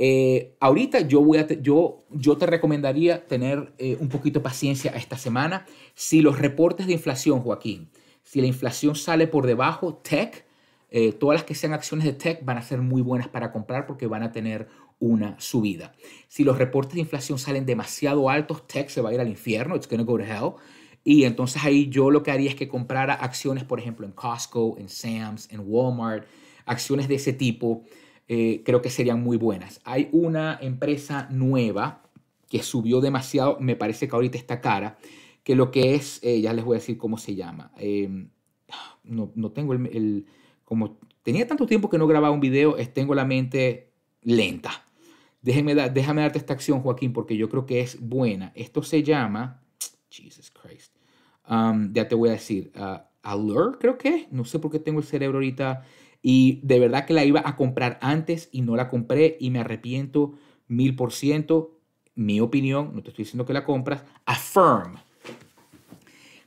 Eh, ahorita yo, voy a te, yo, yo te recomendaría tener eh, un poquito de paciencia esta semana. Si los reportes de inflación, Joaquín, si la inflación sale por debajo, tech, eh, todas las que sean acciones de tech van a ser muy buenas para comprar porque van a tener una subida. Si los reportes de inflación salen demasiado altos, tech se va a ir al infierno, it's going to go to hell. Y entonces ahí yo lo que haría es que comprara acciones, por ejemplo, en Costco, en Sam's, en Walmart, acciones de ese tipo. Eh, creo que serían muy buenas. Hay una empresa nueva que subió demasiado, me parece que ahorita está cara, que lo que es, eh, ya les voy a decir cómo se llama. Em, no, no, tengo el, como tenía tanto tiempo que no grababa un video, tengo la mente lenta. Déjeme déjame darte esta acción, Joaquín, porque yo creo que es buena. Esto se llama, Jesus Christ, um, ya te voy a decir, uh, creo que No sé por qué tengo el cerebro ahorita y de verdad que la iba a comprar antes y no la compré y me arrepiento mil por ciento. Mi opinión, no te estoy diciendo que la compras, Affirm.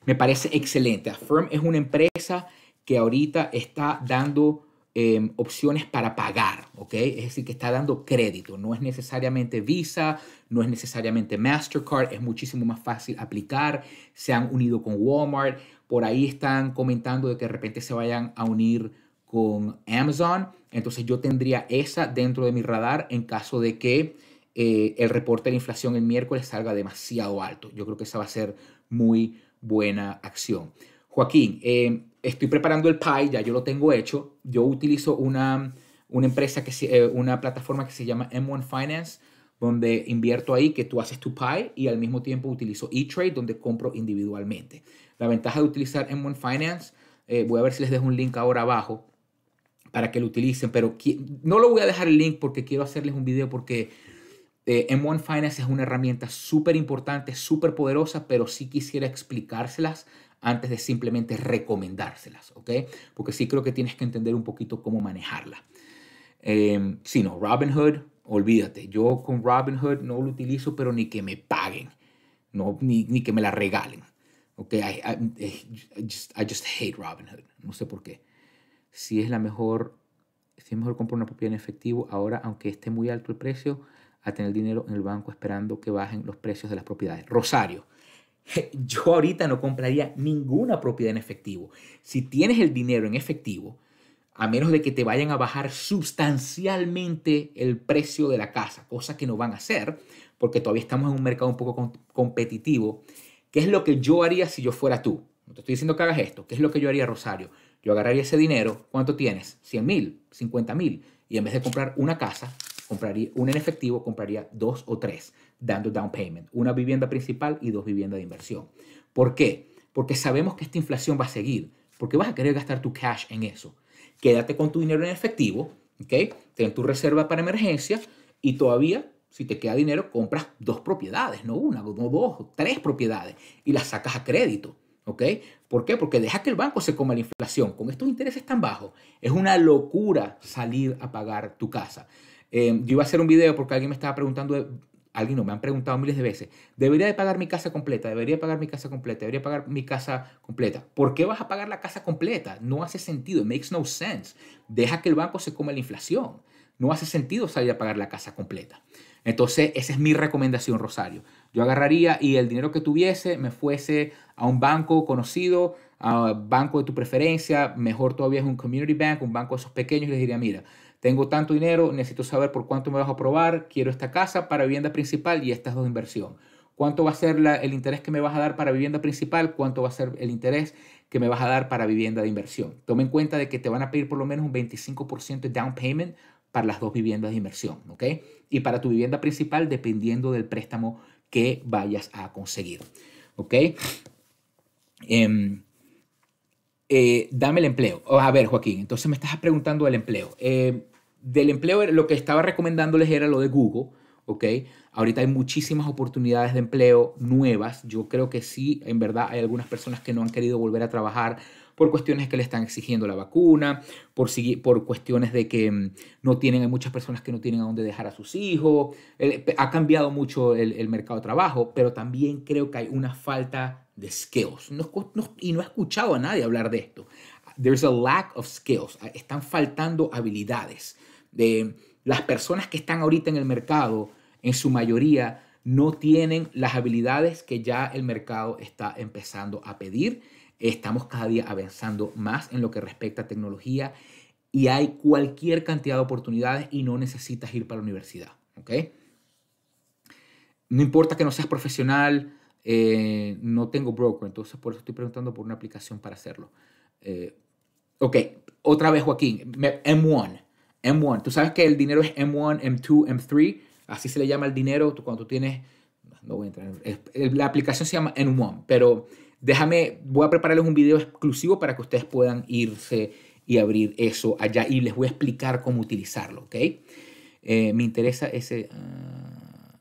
Me parece excelente. Affirm es una empresa que ahorita está dando em, opciones para pagar, ¿ok? Es decir, que está dando crédito. No es necesariamente Visa, no es necesariamente Mastercard, es muchísimo más fácil aplicar. Se han unido con Walmart. Por ahí están comentando de que de repente se vayan a unir con Amazon. Entonces yo tendría esa dentro de mi radar en caso de que eh, el reporte de la inflación el miércoles salga demasiado alto. Yo creo que esa va a ser muy buena acción. Joaquín, em, estoy preparando el pie, ya yo lo tengo hecho. Yo utilizo una, una empresa, que, eh, una plataforma que se llama M1 Finance, donde invierto ahí que tú haces tu pie y al mismo tiempo utilizo E-Trade, donde compro individualmente. La ventaja de utilizar M1 Finance, eh, voy a ver si les dejo un link ahora abajo, para que lo utilicen, pero no lo voy a dejar el link porque quiero hacerles un video porque eh, M1 Finance es una herramienta súper importante, súper poderosa, pero sí quisiera explicárselas antes de simplemente recomendárselas, ¿ok? Porque sí creo que tienes que entender un poquito cómo manejarla. Eh, em, si no, Robinhood, olvídate. Yo con Robinhood no lo utilizo, pero ni que me paguen, no, ni, que me la regalen. Ok, eh, I just hate Robinhood. No sé por qué si es la mejor, si es mejor comprar una propiedad en efectivo ahora, aunque esté muy alto el precio, a tener dinero en el banco esperando que bajen los precios de las propiedades. Rosario, yo ahorita no compraría ninguna propiedad en efectivo. Si tienes el dinero en efectivo, a menos de que te vayan a bajar sustancialmente el precio de la casa, cosa que no van a hacer, porque todavía estamos en un mercado un poco competitivo. ¿Qué es lo que yo haría si yo fuera tú? No te estoy diciendo que hagas esto. ¿Qué es lo que yo haría, Rosario? Yo agarraría ese dinero, ¿cuánto tienes? 100 mil, 50 mil. Y en vez de comprar una casa, compraría un en efectivo, compraría dos o tres, dando down payment. Una vivienda principal y dos viviendas de inversión. ¿Por qué? Porque sabemos que esta inflación va a seguir. Porque vas a querer gastar tu cash en eso. Quédate con tu dinero en efectivo, ¿ok? Ten tu reserva para emergencia y todavía si te queda dinero, compras dos propiedades, no una, no dos, tres propiedades y las sacas a crédito. ¿Ok? ¿Por qué? Porque deja que el banco se coma la inflación. Con estos intereses tan bajos, es una locura salir a pagar tu casa. Em, yo iba a hacer un video porque alguien me estaba preguntando, alguien me han preguntado miles de veces, debería de pagar mi casa completa, debería pagar mi casa completa, debería pagar mi casa completa. ¿Por qué vas a pagar la casa completa? No hace sentido, makes no sense. Deja que el banco se coma la inflación. No hace sentido salir a pagar la casa completa. Entonces, esa es mi recomendación, Rosario yo agarraría y el dinero que tuviese me fuese a un banco conocido, a un banco de tu preferencia, mejor todavía es un community bank, un banco de esos pequeños, y les diría, mira, tengo tanto dinero, necesito saber por cuánto me vas a aprobar, quiero esta casa para vivienda principal y estas dos de inversión. ¿Cuánto va a ser la, el interés que me vas a dar para vivienda principal? ¿Cuánto va a ser el interés que me vas a dar para vivienda de inversión? Tome en cuenta de que te van a pedir por lo menos un 25% de down payment para las dos viviendas de inversión, ¿ok? Y para tu vivienda principal, dependiendo del préstamo que vayas a conseguir. ¿Ok? Em, eh, dame el empleo. Oh, a ver, Joaquín, entonces me estás preguntando del empleo. Eh, del empleo, lo que estaba recomendándoles era lo de Google. ¿ok? Ahorita hay muchísimas oportunidades de empleo nuevas. Yo creo que sí, en verdad hay algunas personas que no han querido volver a trabajar, por cuestiones que le están exigiendo la vacuna, por, por cuestiones de que mm, no tienen, hay muchas personas que no tienen a dónde dejar a sus hijos. ha cambiado mucho el, mercado de trabajo, pero también creo que hay una falta de skills. y no he escuchado a nadie hablar de esto. There's a lack of skills. Ah, están faltando habilidades. De las personas que están ahorita en el mercado, en su mayoría, no tienen las habilidades que ya el mercado está empezando a pedir Estamos cada día avanzando más en lo que respecta a tecnología y hay cualquier cantidad de oportunidades y no necesitas ir para la universidad. ¿ok? No importa que no seas profesional, eh, no tengo broker, entonces por eso estoy preguntando por una aplicación para hacerlo. Eh, ok, otra vez Joaquín, M1, M1, tú sabes que el dinero es M1, M2, M3, así se le llama el dinero cuando tú tienes, no voy a entrar, la aplicación se llama M1, pero Déjame, voy a prepararles un video exclusivo para que ustedes puedan irse y abrir eso allá y les voy a explicar cómo utilizarlo, ¿ok? Eh, me interesa ese... Ah,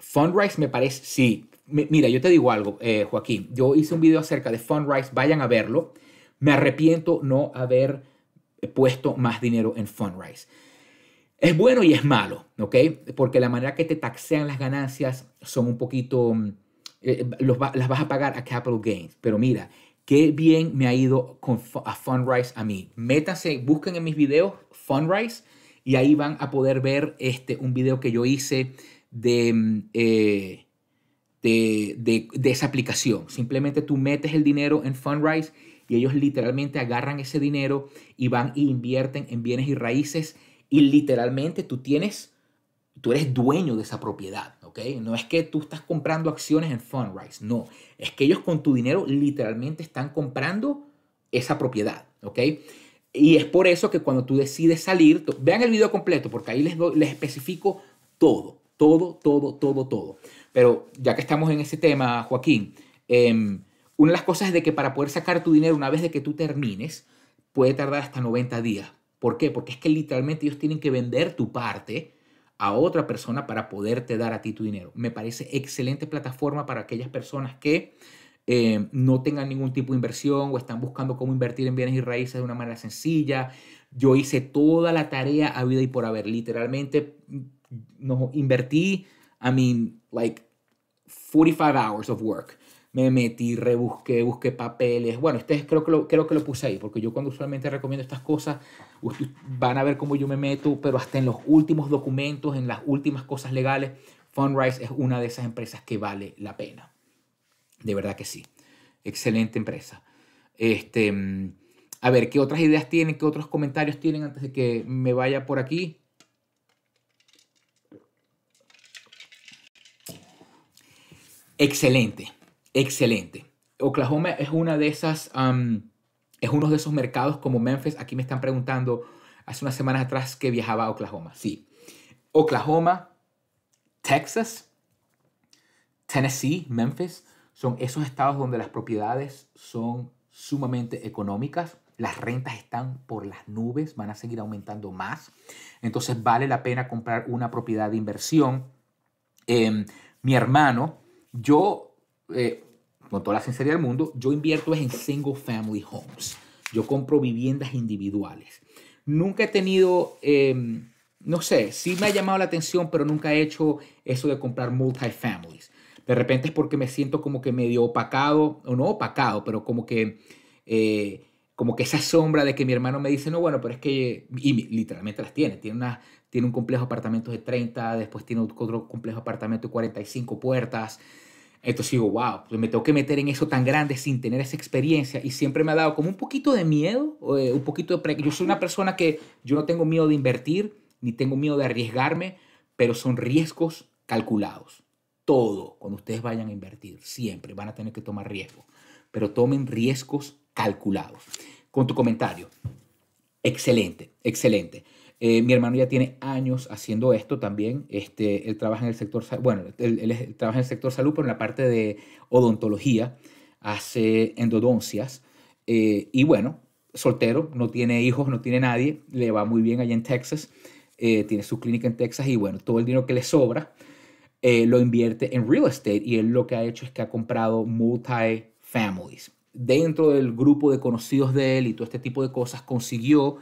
Fundrise me parece, sí. mira, yo te digo algo, eh, Joaquín. Yo hice un video acerca de Fundrise, vayan a verlo. Me arrepiento no haber puesto más dinero en Fundrise. Es bueno y es malo, ¿ok? Porque la manera que te taxean las ganancias son un poquito mm, eh, las vas a pagar a capital gains. Pero mira, qué bien me ha ido con, a Fundrise a mí. Métanse, busquen en mis videos Fundrise y ahí van a poder ver este, un video que yo hice de, mm, eh, de, de, esa aplicación. Simplemente tú metes el dinero en Fundrise y ellos literalmente agarran ese dinero y van e invierten en bienes y raíces y literalmente tú tienes Tú eres dueño de esa propiedad, ¿ok? No es que tú estás comprando acciones en Fundrise, no. Es que ellos con tu dinero literalmente están comprando esa propiedad, ¿ok? Y es por eso que cuando tú decides salir, vean el video completo porque ahí les, les especifico todo, todo, todo, todo, todo. Pero ya que estamos en ese tema, Joaquín, em, una de las cosas es de que para poder sacar tu dinero una vez de que tú termines, puede tardar hasta 90 días. ¿Por qué? Porque es que literalmente ellos tienen que vender tu parte a otra persona para poderte dar a ti tu dinero. Me parece excelente plataforma para aquellas personas que eh, no tengan ningún tipo de inversión o están buscando cómo invertir en bienes y raíces de una manera sencilla. Yo hice toda la tarea a vida y por haber. Literalmente mm, no, invertí, I mean, like 45 hours of work me metí, rebusqué, busqué papeles. Bueno, ustedes creo que, lo, creo que lo puse ahí, porque yo cuando usualmente recomiendo estas cosas, van a ver cómo yo me meto, pero hasta en los últimos documentos, en las últimas cosas legales, Fundrise es una de esas empresas que vale la pena. De verdad que sí. Excelente empresa. Este, mm, a ver, ¿qué otras ideas tienen? ¿Qué otros comentarios tienen antes de que me vaya por aquí? Excelente excelente. Oklahoma es una de esas, es uno de esos mercados como Memphis. Aquí me están preguntando hace unas semanas atrás que viajaba a Oklahoma. Sí, Oklahoma, Texas, Tennessee, Memphis, son esos estados donde las propiedades son sumamente económicas. Las rentas están por las nubes, van a seguir aumentando más. Entonces vale la pena comprar una propiedad de inversión. Em, mi hermano, yo eh, con toda la sinceridad del mundo, yo invierto en single family homes. Yo compro viviendas individuales. Nunca he tenido, em, no sé, sí me ha llamado la atención, pero nunca he hecho eso de comprar multifamilies. De repente es porque me siento como que medio opacado, o no opacado, pero como que, eh, como que esa sombra de que mi hermano me dice, no, bueno, pero es que, y literalmente las tiene, tiene una, tiene un complejo de apartamentos de 30, después tiene otro complejo de apartamentos de 45 puertas, entonces digo, wow, pues me tengo que meter en eso tan grande sin tener esa experiencia y siempre me ha dado como un poquito de miedo, eh, un poquito de... Pre yo soy una persona que yo no tengo miedo de invertir, ni tengo miedo de arriesgarme, pero son riesgos calculados. Todo, cuando ustedes vayan a invertir, siempre van a tener que tomar riesgos, pero tomen riesgos calculados. Con tu comentario. Excelente, excelente. Eh, mi hermano ya tiene años haciendo esto también. Este, él trabaja en el sector, bueno, él, trabaja en el sector salud, pero en la parte de odontología, hace endodoncias. Eh, y bueno, soltero, no tiene hijos, no tiene nadie, le va muy bien allá en Texas. Eh, tiene su clínica en Texas y bueno, todo el dinero que le sobra lo invierte en real estate y él lo que ha hecho es que ha comprado multi families. Dentro del grupo de conocidos de él y todo este tipo de cosas, consiguió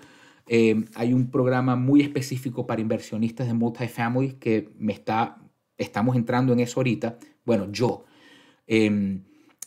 Em, hay un programa muy específico para inversionistas de multifamily que me está, estamos entrando en eso ahorita. Bueno, yo, em,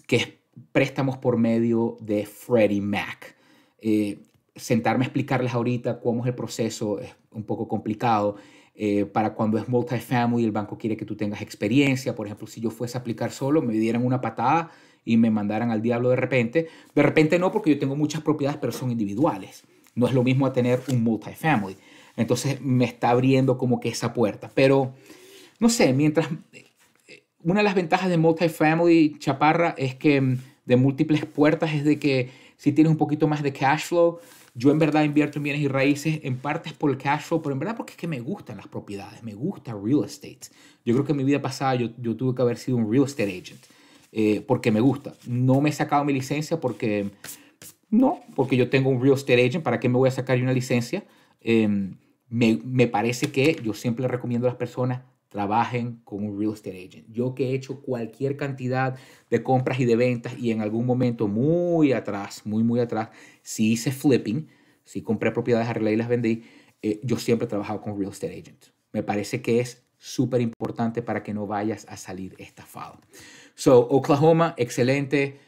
que es préstamos por medio de Freddie Mac. Eh, sentarme a explicarles ahorita cómo es el proceso es un poco complicado. Eh, para cuando es multifamily, el banco quiere que tú tengas experiencia. Por ejemplo, si yo fuese a aplicar solo, me dieran una patada y me mandaran al diablo de repente. De repente no, porque yo tengo muchas propiedades, pero son individuales no es lo mismo a tener un multifamily. Entonces me está abriendo como que esa puerta. Pero, no sé, mientras... Eh, una de las ventajas de multifamily, chaparra, es que mm, de múltiples puertas es de que si tienes un poquito más de cash flow, yo en verdad invierto en bienes y raíces, en partes por el cash flow, pero en verdad porque es que me gustan las propiedades, me gusta real estate. Yo creo que en mi vida pasada yo, tuve que haber sido un real estate agent, eh, porque me gusta. No me he sacado mi licencia porque no, porque yo tengo un real estate agent, ¿para qué me voy a sacar una licencia? Em, me, parece que yo siempre recomiendo a las personas trabajen con un real estate agent. Yo que he hecho cualquier cantidad de compras y de ventas y en algún momento muy atrás, muy, muy atrás, si hice flipping, si compré propiedades, arreglé y las vendí, eh, yo siempre he trabajado con real estate agent. Me parece que es súper importante para que no vayas a salir estafado. So, Oklahoma, excelente.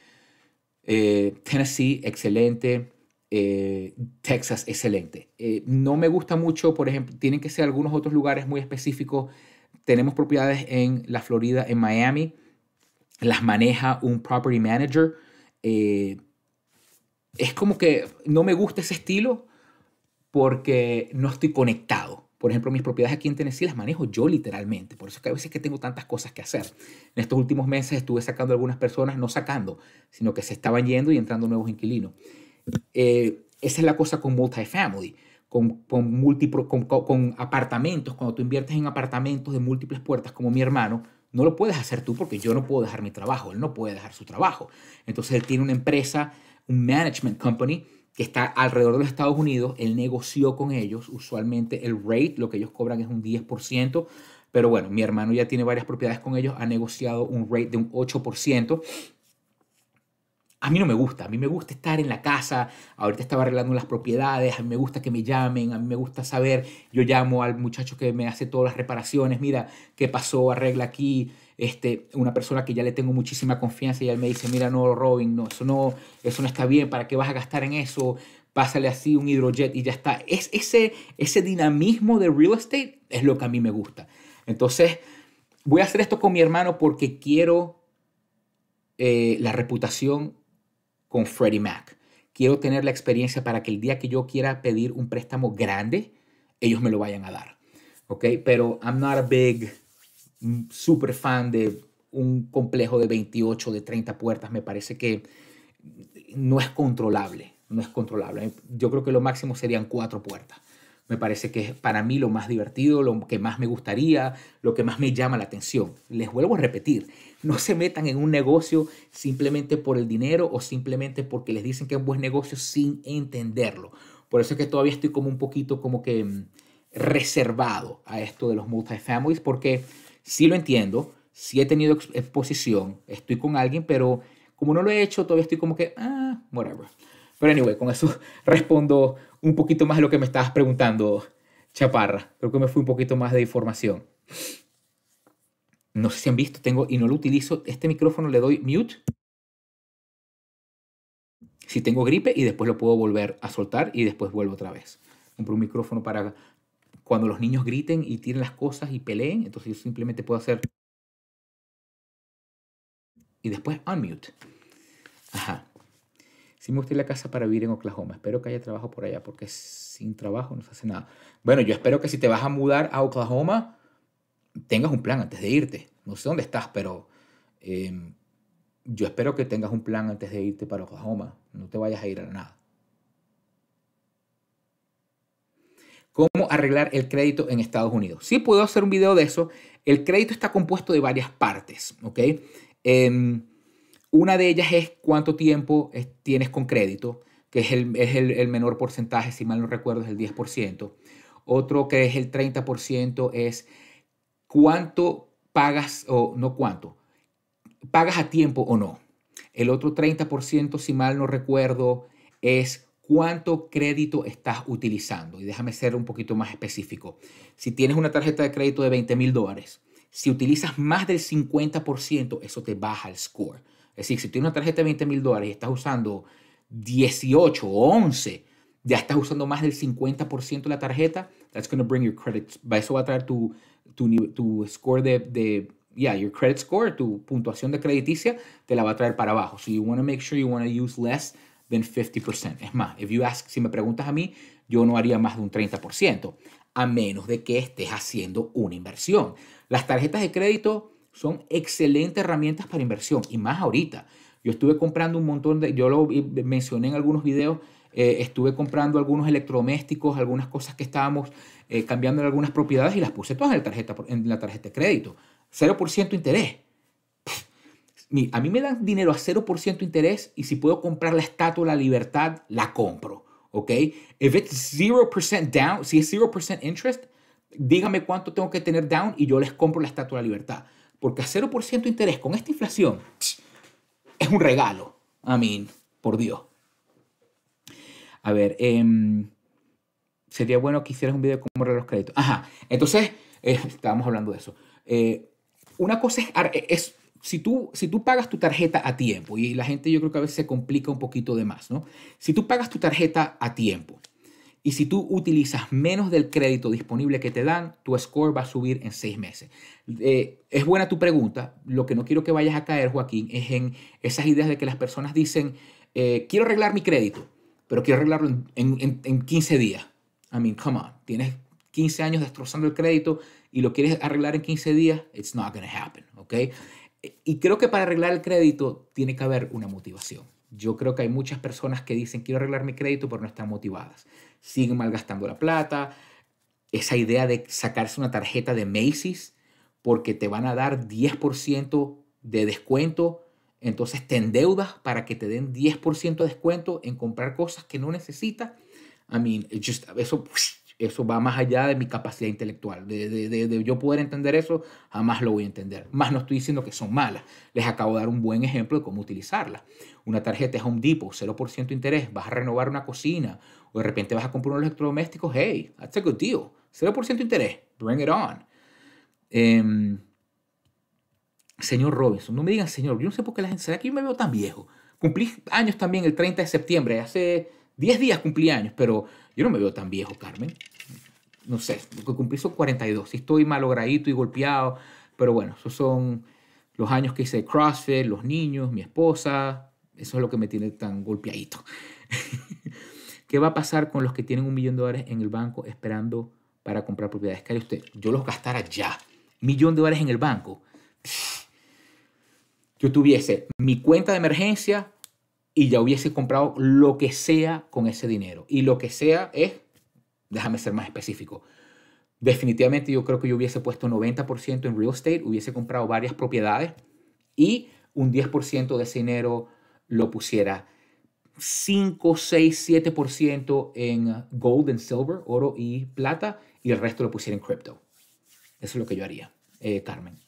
Eh, Tennessee, excelente. Eh, Texas, excelente. Eh, no me gusta mucho, por ejemplo, tienen que ser algunos otros lugares muy específicos. Tenemos propiedades en la Florida, en Miami. Las maneja un property manager. es como que no me gusta ese estilo porque no estoy conectado. Por ejemplo, mis propiedades aquí en Tennessee las manejo yo literalmente. Por eso es que a veces que tengo tantas cosas que hacer. En estos últimos meses estuve sacando a algunas personas, no sacando, sino que se estaban yendo y entrando nuevos inquilinos. Eh, esa es la cosa con multifamily, con, con, con, con apartamentos. Cuando tú inviertes en apartamentos de múltiples puertas, como mi hermano, no lo puedes hacer tú porque yo no puedo dejar mi trabajo, él no puede dejar su trabajo. Entonces él tiene una empresa, un management company que está alrededor de los Estados Unidos, él negoció con ellos, usualmente el rate, lo que ellos cobran es un 10%, pero bueno, mi hermano ya tiene varias propiedades con ellos, ha negociado un rate de un 8%. A mí no me gusta, a mí me gusta estar en la casa, ahorita estaba arreglando las propiedades, a mí me gusta que me llamen, a mí me gusta saber, yo llamo al muchacho que me hace todas las reparaciones, mira, qué pasó, arregla aquí, este, una persona que ya le tengo muchísima confianza y él me dice, mira, no, Robin, no, eso no, eso no está bien, ¿para qué vas a gastar en eso? Pásale así un hidrojet y ya está. Es, ese, ese dinamismo de real estate es lo que a mí me gusta. Entonces, voy a hacer esto con mi hermano porque quiero eh, la reputación con Freddie Mac. Quiero tener la experiencia para que el día que yo quiera pedir un préstamo grande, ellos me lo vayan a dar. ¿Ok? Pero I'm not a big super fan de un complejo de 28, de 30 puertas, me parece que no es controlable, no es controlable. Yo creo que lo máximo serían cuatro puertas. Me parece que es para mí lo más divertido, lo que más me gustaría, lo que más me llama la atención. Les vuelvo a repetir, no se metan en un negocio simplemente por el dinero o simplemente porque les dicen que es un buen negocio sin entenderlo. Por eso es que todavía estoy como un poquito como que mm, reservado a esto de los multifamilies porque Sí lo entiendo, sí he tenido exposición, estoy con alguien, pero como no lo he hecho, todavía estoy como que, ah, whatever. Pero anyway, con eso respondo un poquito más a lo que me estabas preguntando, Chaparra. Creo que me fui un poquito más de información. No sé si han visto, tengo y no lo utilizo. Este micrófono le doy mute. Si tengo gripe y después lo puedo volver a soltar y después vuelvo otra vez. Compro un micrófono para cuando los niños griten y tiren las cosas y peleen, entonces yo simplemente puedo hacer... Y después unmute. Ajá. Si me gusta la casa para vivir en Oklahoma. Espero que haya trabajo por allá, porque sin trabajo no se hace nada. Bueno, yo espero que si te vas a mudar a Oklahoma, tengas un plan antes de irte. No sé dónde estás, pero em, yo espero que tengas un plan antes de irte para Oklahoma. No te vayas a ir a nada. cómo arreglar el crédito en Estados Unidos. Sí puedo hacer un video de eso. El crédito está compuesto de varias partes, ¿ok? Em, una de ellas es cuánto tiempo tienes con crédito, que es, el, el, menor porcentaje, si mal no recuerdo, es el 10%. Otro que es el 30% es cuánto pagas, o no cuánto, pagas a tiempo o no. El otro 30%, si mal no recuerdo, es cuánto crédito estás utilizando. Y déjame ser un poquito más específico. Si tienes una tarjeta de crédito de 20 mil dólares, si utilizas más del 50%, eso te baja el score. Es decir, si tienes una tarjeta de 20 mil dólares y estás usando 18 o 11, ya estás usando más del 50% de la tarjeta, that's going to bring your credit. Eso va a traer tu, tu, score de, de yeah, your credit score, tu puntuación de crediticia, te la va a traer para abajo. So you want to make sure you want to use less 50%. Es más, if si me preguntas a mí, yo no haría más de un 30%, a menos de que estés haciendo una inversión. Las tarjetas de crédito son excelentes herramientas para inversión y más ahorita. Yo estuve comprando un montón de, yo lo mencioné en algunos videos, eh, estuve comprando algunos electrodomésticos, algunas cosas que estábamos eh, cambiando en algunas propiedades y las puse todas en la tarjeta, en la tarjeta de crédito. 0% interés a mí me dan dinero a 0% interés y si puedo comprar la estatua de la libertad, la compro. ¿Ok? If it's 0% down, si es 0% interest, dígame cuánto tengo que tener down y yo les compro la estatua de la libertad. Porque a 0% interés con esta inflación es un regalo. I mean, por Dios. A ver, em, sería bueno que hicieras un video de cómo los créditos. Ajá, entonces, eh, estábamos hablando de eso. Eh, una cosa es si tú, si tú pagas tu tarjeta a tiempo, y la gente yo creo que a veces se complica un poquito de más, ¿no? Si tú pagas tu tarjeta a tiempo y si tú utilizas menos del crédito disponible que te dan, tu score va a subir en seis meses. Eh, es buena tu pregunta. Lo que no quiero que vayas a caer, Joaquín, es en esas ideas de que las personas dicen, eh, quiero arreglar mi crédito, pero quiero arreglarlo en, 15 días. I mean, come on, tienes 15 años destrozando el crédito y lo quieres arreglar en 15 días, it's not gonna happen, ¿ok? Y creo que para arreglar el crédito tiene que haber una motivación. Yo creo que hay muchas personas que dicen quiero arreglar mi crédito pero no están motivadas. Siguen malgastando la plata. Esa idea de sacarse una tarjeta de Macy's porque te van a dar 10% de descuento. Entonces te endeudas para que te den 10% de descuento en comprar cosas que no necesitas. a mí eso eso va más allá de mi capacidad intelectual. De, yo poder entender eso, jamás lo voy a entender. Más no estoy diciendo que son malas. Les acabo de dar un buen ejemplo de cómo utilizarla. Una tarjeta es Home Depot, 0% de interés. Vas a renovar una cocina o de repente vas a comprar unos electrodomésticos. Hey, that's a good deal. 0% de interés. Bring it on. Em, señor Robinson, no me digan señor. Yo no sé por qué la gente... ¿Será que yo me veo tan viejo? Cumplí años también el 30 de septiembre. Hace 10 días cumplí años, pero yo no me veo tan viejo, Carmen no sé, lo que cumplí son 42. Si estoy malogradito y golpeado, pero bueno, esos son los años que hice CrossFit, los niños, mi esposa, eso es lo que me tiene tan golpeadito. ¿Qué va a pasar con los que tienen un millón de dólares en el banco esperando para comprar propiedades? Que usted, yo los gastara ya. Millón de dólares en el banco. Yo tuviese mi cuenta de emergencia y ya hubiese comprado lo que sea con ese dinero. Y lo que sea es déjame ser más específico. Definitivamente yo creo que yo hubiese puesto 90% en real estate, hubiese comprado varias propiedades y un 10% de ese dinero lo pusiera 5, 6, 7% en gold and silver, oro y plata, y el resto lo pusiera en crypto. Eso es lo que yo haría, eh, Carmen.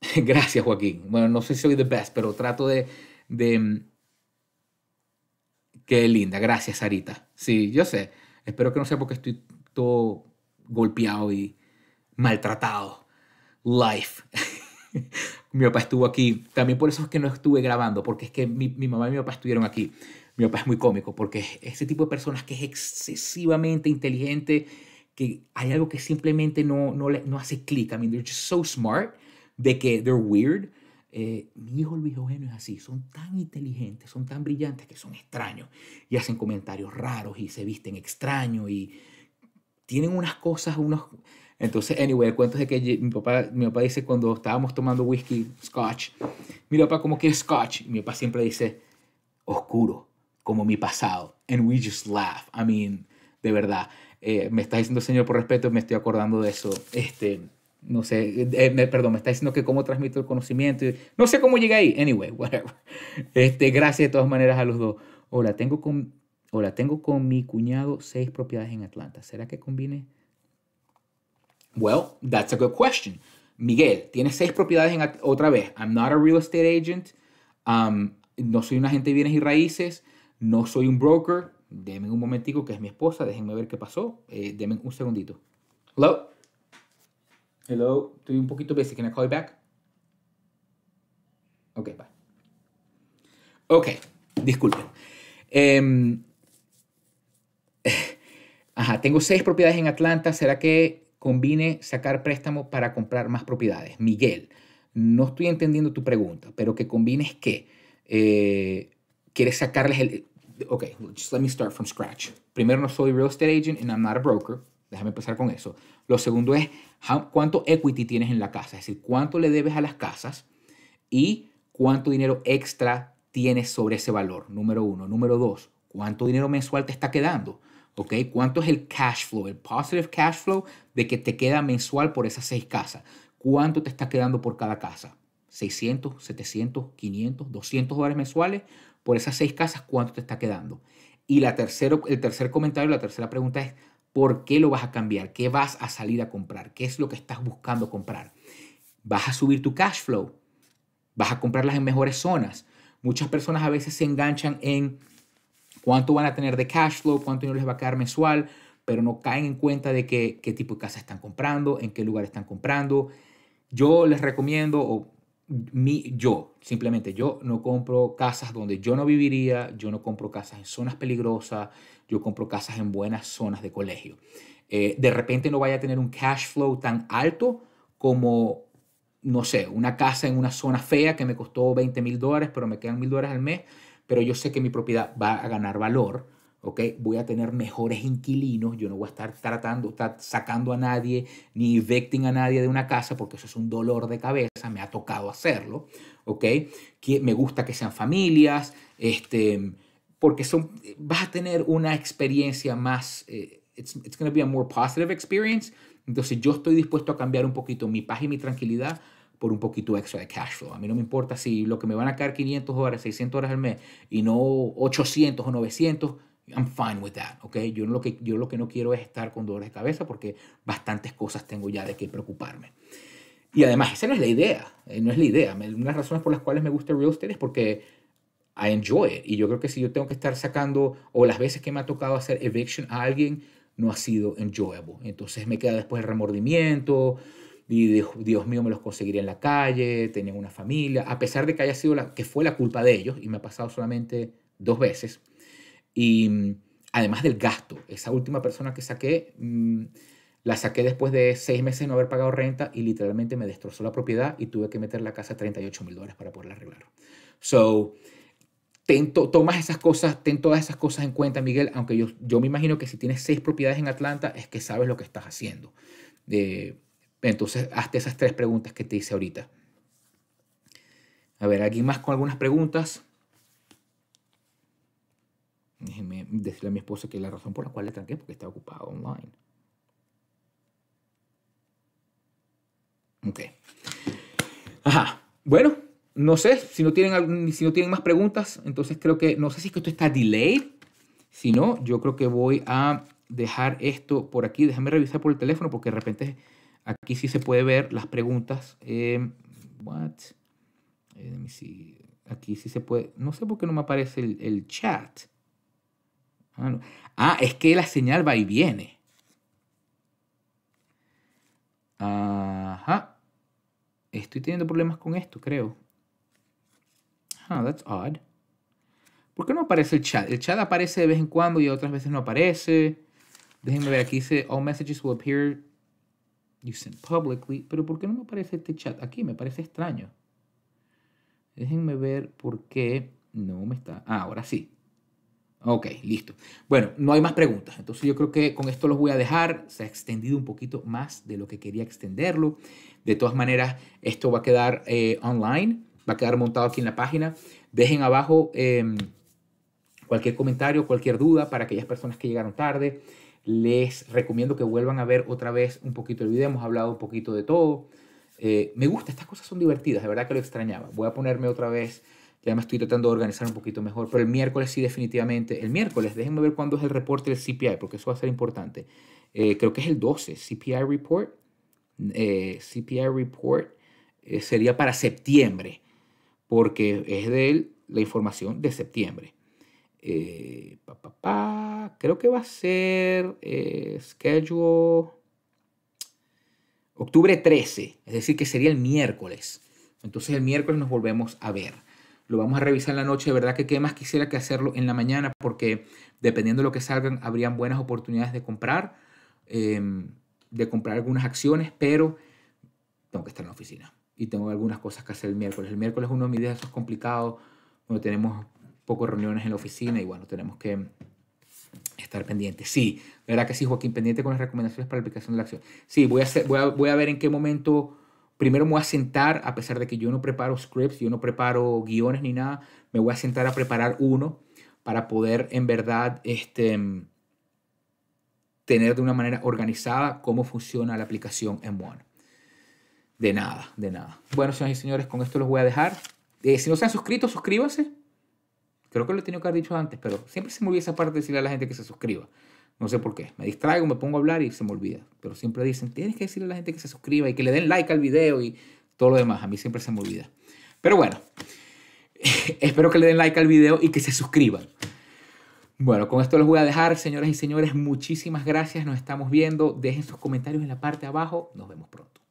Gracias, Joaquín. Bueno, no sé si soy the best, pero trato de mm, Qué linda, gracias Sarita. Sí, yo sé. Espero que no sea porque estoy todo golpeado y maltratado. Life. mi papá estuvo aquí. También por eso es que no estuve grabando, porque es que mi, mamá y mi papá estuvieron aquí. Mi papá es muy cómico, porque ese tipo de personas que es excesivamente inteligente, que hay algo que simplemente no, no, no hace clic. I mean, they're just so smart de que they're weird eh, mi hijo Luis Eugenio es así, son tan inteligentes, son tan brillantes que son extraños y hacen comentarios raros y se visten extraños y tienen unas cosas, unos... Entonces, anyway, el cuento es de que mi papá, mi papá dice cuando estábamos tomando whisky, scotch, mi papá como que es scotch, mi papá siempre dice, oscuro, como mi pasado, and we just laugh, I mean, de verdad, eh, me está diciendo señor por respeto, me estoy acordando de eso, este no sé, eh, perdón, me está diciendo que cómo transmito el conocimiento. No sé cómo llegué ahí. Anyway, whatever. Este, gracias de todas maneras a los dos. Hola, tengo con, tengo con mi cuñado seis propiedades en Atlanta. ¿Será que combine? Well, that's a good question. Miguel, tienes seis propiedades en otra vez. I'm not a real estate agent. Um, no soy un agente de bienes y raíces. No soy un broker. Deme un momentico que es mi esposa. Déjenme ver qué pasó. Eh, un segundito. Hello. Hello, estoy un poquito busy. Can I call you back? Ok, bye. Okay, disculpen. Em, ajá, tengo seis propiedades en Atlanta. ¿Será que conviene sacar préstamo para comprar más propiedades? Miguel, no estoy entendiendo tu pregunta, pero que conviene? es Eh, ¿Quieres sacarles el... Ok, just let me start from scratch. Primero no soy real estate agent and I'm not a broker. Déjame empezar con eso. Lo segundo es cuánto equity tienes en la casa, es decir, cuánto le debes a las casas y cuánto dinero extra tienes sobre ese valor, número uno. Número dos, cuánto dinero mensual te está quedando. ¿Ok? ¿Cuánto es el cash flow, el positive cash flow de que te queda mensual por esas seis casas? ¿Cuánto te está quedando por cada casa? 600, 700, 500, 200 dólares mensuales por esas seis casas, ¿cuánto te está quedando? Y la tercero, el tercer comentario, la tercera pregunta es, por qué lo vas a cambiar, qué vas a salir a comprar, qué es lo que estás buscando comprar. Vas a subir tu cash flow, vas a comprarlas en mejores zonas. Muchas personas a veces se enganchan en cuánto van a tener de cash flow, cuánto dinero les va a quedar mensual, pero no caen en cuenta de que, qué tipo de casa están comprando, en qué lugar están comprando. Yo les recomiendo, o mi, yo, simplemente yo no compro casas donde yo no viviría, yo no compro casas en zonas peligrosas, yo compro casas en buenas zonas de colegio. Eh, de repente no vaya a tener un cash flow tan alto como, no sé, una casa en una zona fea que me costó 20 mil dólares, pero me quedan mil dólares al mes, pero yo sé que mi propiedad va a ganar valor. ok voy a tener mejores inquilinos, yo no voy a estar tratando, estar sacando a nadie, ni evicting a nadie de una casa, porque eso es un dolor de cabeza, me ha tocado hacerlo, ¿ok? Que me gusta que sean familias, este, porque son, vas a tener una experiencia más, eh, it's, it's going to be a more positive experience. Entonces yo estoy dispuesto a cambiar un poquito mi paz y mi tranquilidad por un poquito extra de cash flow. A mí no me importa si lo que me van a caer 500 horas, 600 horas al mes y no 800 o 900, I'm fine with that, ¿ok? Yo lo que, yo lo que no quiero es estar con dolores de cabeza porque bastantes cosas tengo ya de qué preocuparme. Y además, esa no es la idea, eh, no es la idea. Una de las razones por las cuales me gusta real estate es porque I enjoy it. Y yo creo que si yo tengo que estar sacando, o las veces que me ha tocado hacer eviction a alguien, no ha sido enjoyable. Entonces me queda después el remordimiento, y Dios, mío, me los conseguiría en la calle, tenían una familia, a pesar de que haya sido la que fue la culpa de ellos, y me ha pasado solamente dos veces. Y mm, además del gasto, esa última persona que saqué, mm, la saqué después de seis meses de no haber pagado renta y literalmente me destrozó la propiedad y tuve que meter la casa a 38 mil dólares para poderla arreglar. So, tomas esas cosas, ten todas esas cosas en cuenta, Miguel, aunque yo, me imagino que si tienes seis propiedades en Atlanta es que sabes lo que estás haciendo. entonces, hazte esas tres preguntas que te hice ahorita. A ver, ¿alguien más con algunas preguntas? Déjenme decirle a mi esposa que la razón por la cual le tranqué porque está ocupado online. Ok. Ajá. Bueno, no sé, si no, tienen, si no tienen más preguntas, entonces creo que, no sé si que esto está delayed, si no, yo creo que voy a dejar esto por aquí. Déjame revisar por el teléfono porque de repente aquí sí se puede ver las preguntas. Eh, what? Eh, aquí sí se puede. No sé por qué no me aparece el, chat. Ah, ah, es que la señal va y viene. Ajá. Estoy teniendo problemas con esto, creo. Ah, that's odd. ¿Por qué no aparece el chat? El chat aparece de vez en cuando y otras veces no aparece. Déjenme ver, aquí dice, all messages will appear you sent publicly. Pero ¿por qué no me aparece este chat? Aquí me parece extraño. Déjenme ver por qué no me está... Ah, ahora sí. Ok, listo. Bueno, no hay más preguntas. Entonces yo creo que con esto los voy a dejar. Se ha extendido un poquito más de lo que quería extenderlo. De todas maneras, esto va a quedar eh, online va a quedar montado aquí en la página. Dejen abajo em, cualquier comentario, cualquier duda para aquellas personas que llegaron tarde. Les recomiendo que vuelvan a ver otra vez un poquito el video. Hemos hablado un poquito de todo. Eh, me gusta, estas cosas son divertidas, de verdad que lo extrañaba. Voy a ponerme otra vez, ya me estoy tratando de organizar un poquito mejor, pero el miércoles sí definitivamente. El miércoles, déjenme ver cuándo es el reporte del CPI, porque eso va a ser importante. Eh, creo que es el 12, CPI Report. Eh, CPI Report sería para septiembre porque es de él la información de septiembre. Eh, creo que va a ser eh, schedule octubre 13, es decir, que sería el miércoles. Entonces el miércoles nos volvemos a ver. Lo vamos a revisar la noche, de verdad que qué más quisiera que hacerlo en la mañana, porque dependiendo de lo que salgan, habrían buenas oportunidades de comprar, em, de comprar algunas acciones, pero tengo que estar en la oficina y tengo algunas cosas que hacer el miércoles. El miércoles uno de mis días es complicado, tenemos pocas reuniones en la oficina y bueno, tenemos que estar pendientes. Sí, verdad que sí, Joaquín, pendiente con las recomendaciones para la aplicación de la acción. Sí, voy a, voy a, voy a ver en qué momento primero me voy a sentar, a pesar de que yo no preparo scripts, yo no preparo guiones ni nada, me voy a sentar a preparar uno para poder en verdad este, tener de una manera organizada cómo funciona la aplicación en One. De nada, de nada. Bueno, señores y señores, con esto los voy a dejar. Eh, si no se han suscrito, suscríbase. Creo que lo he tenido que haber dicho antes, pero siempre se me olvida esa parte de decirle a la gente que se suscriba. No sé por qué. Me distraigo, me pongo a hablar y se me olvida. Pero siempre dicen, tienes que decirle a la gente que se suscriba y que le den like al video y todo lo demás. A mí siempre se me olvida. Pero bueno, espero que le den like al video y que se suscriban. Bueno, con esto los voy a dejar, señoras y señores. Muchísimas gracias. Nos estamos viendo. Dejen sus comentarios en la parte de abajo. Nos vemos pronto.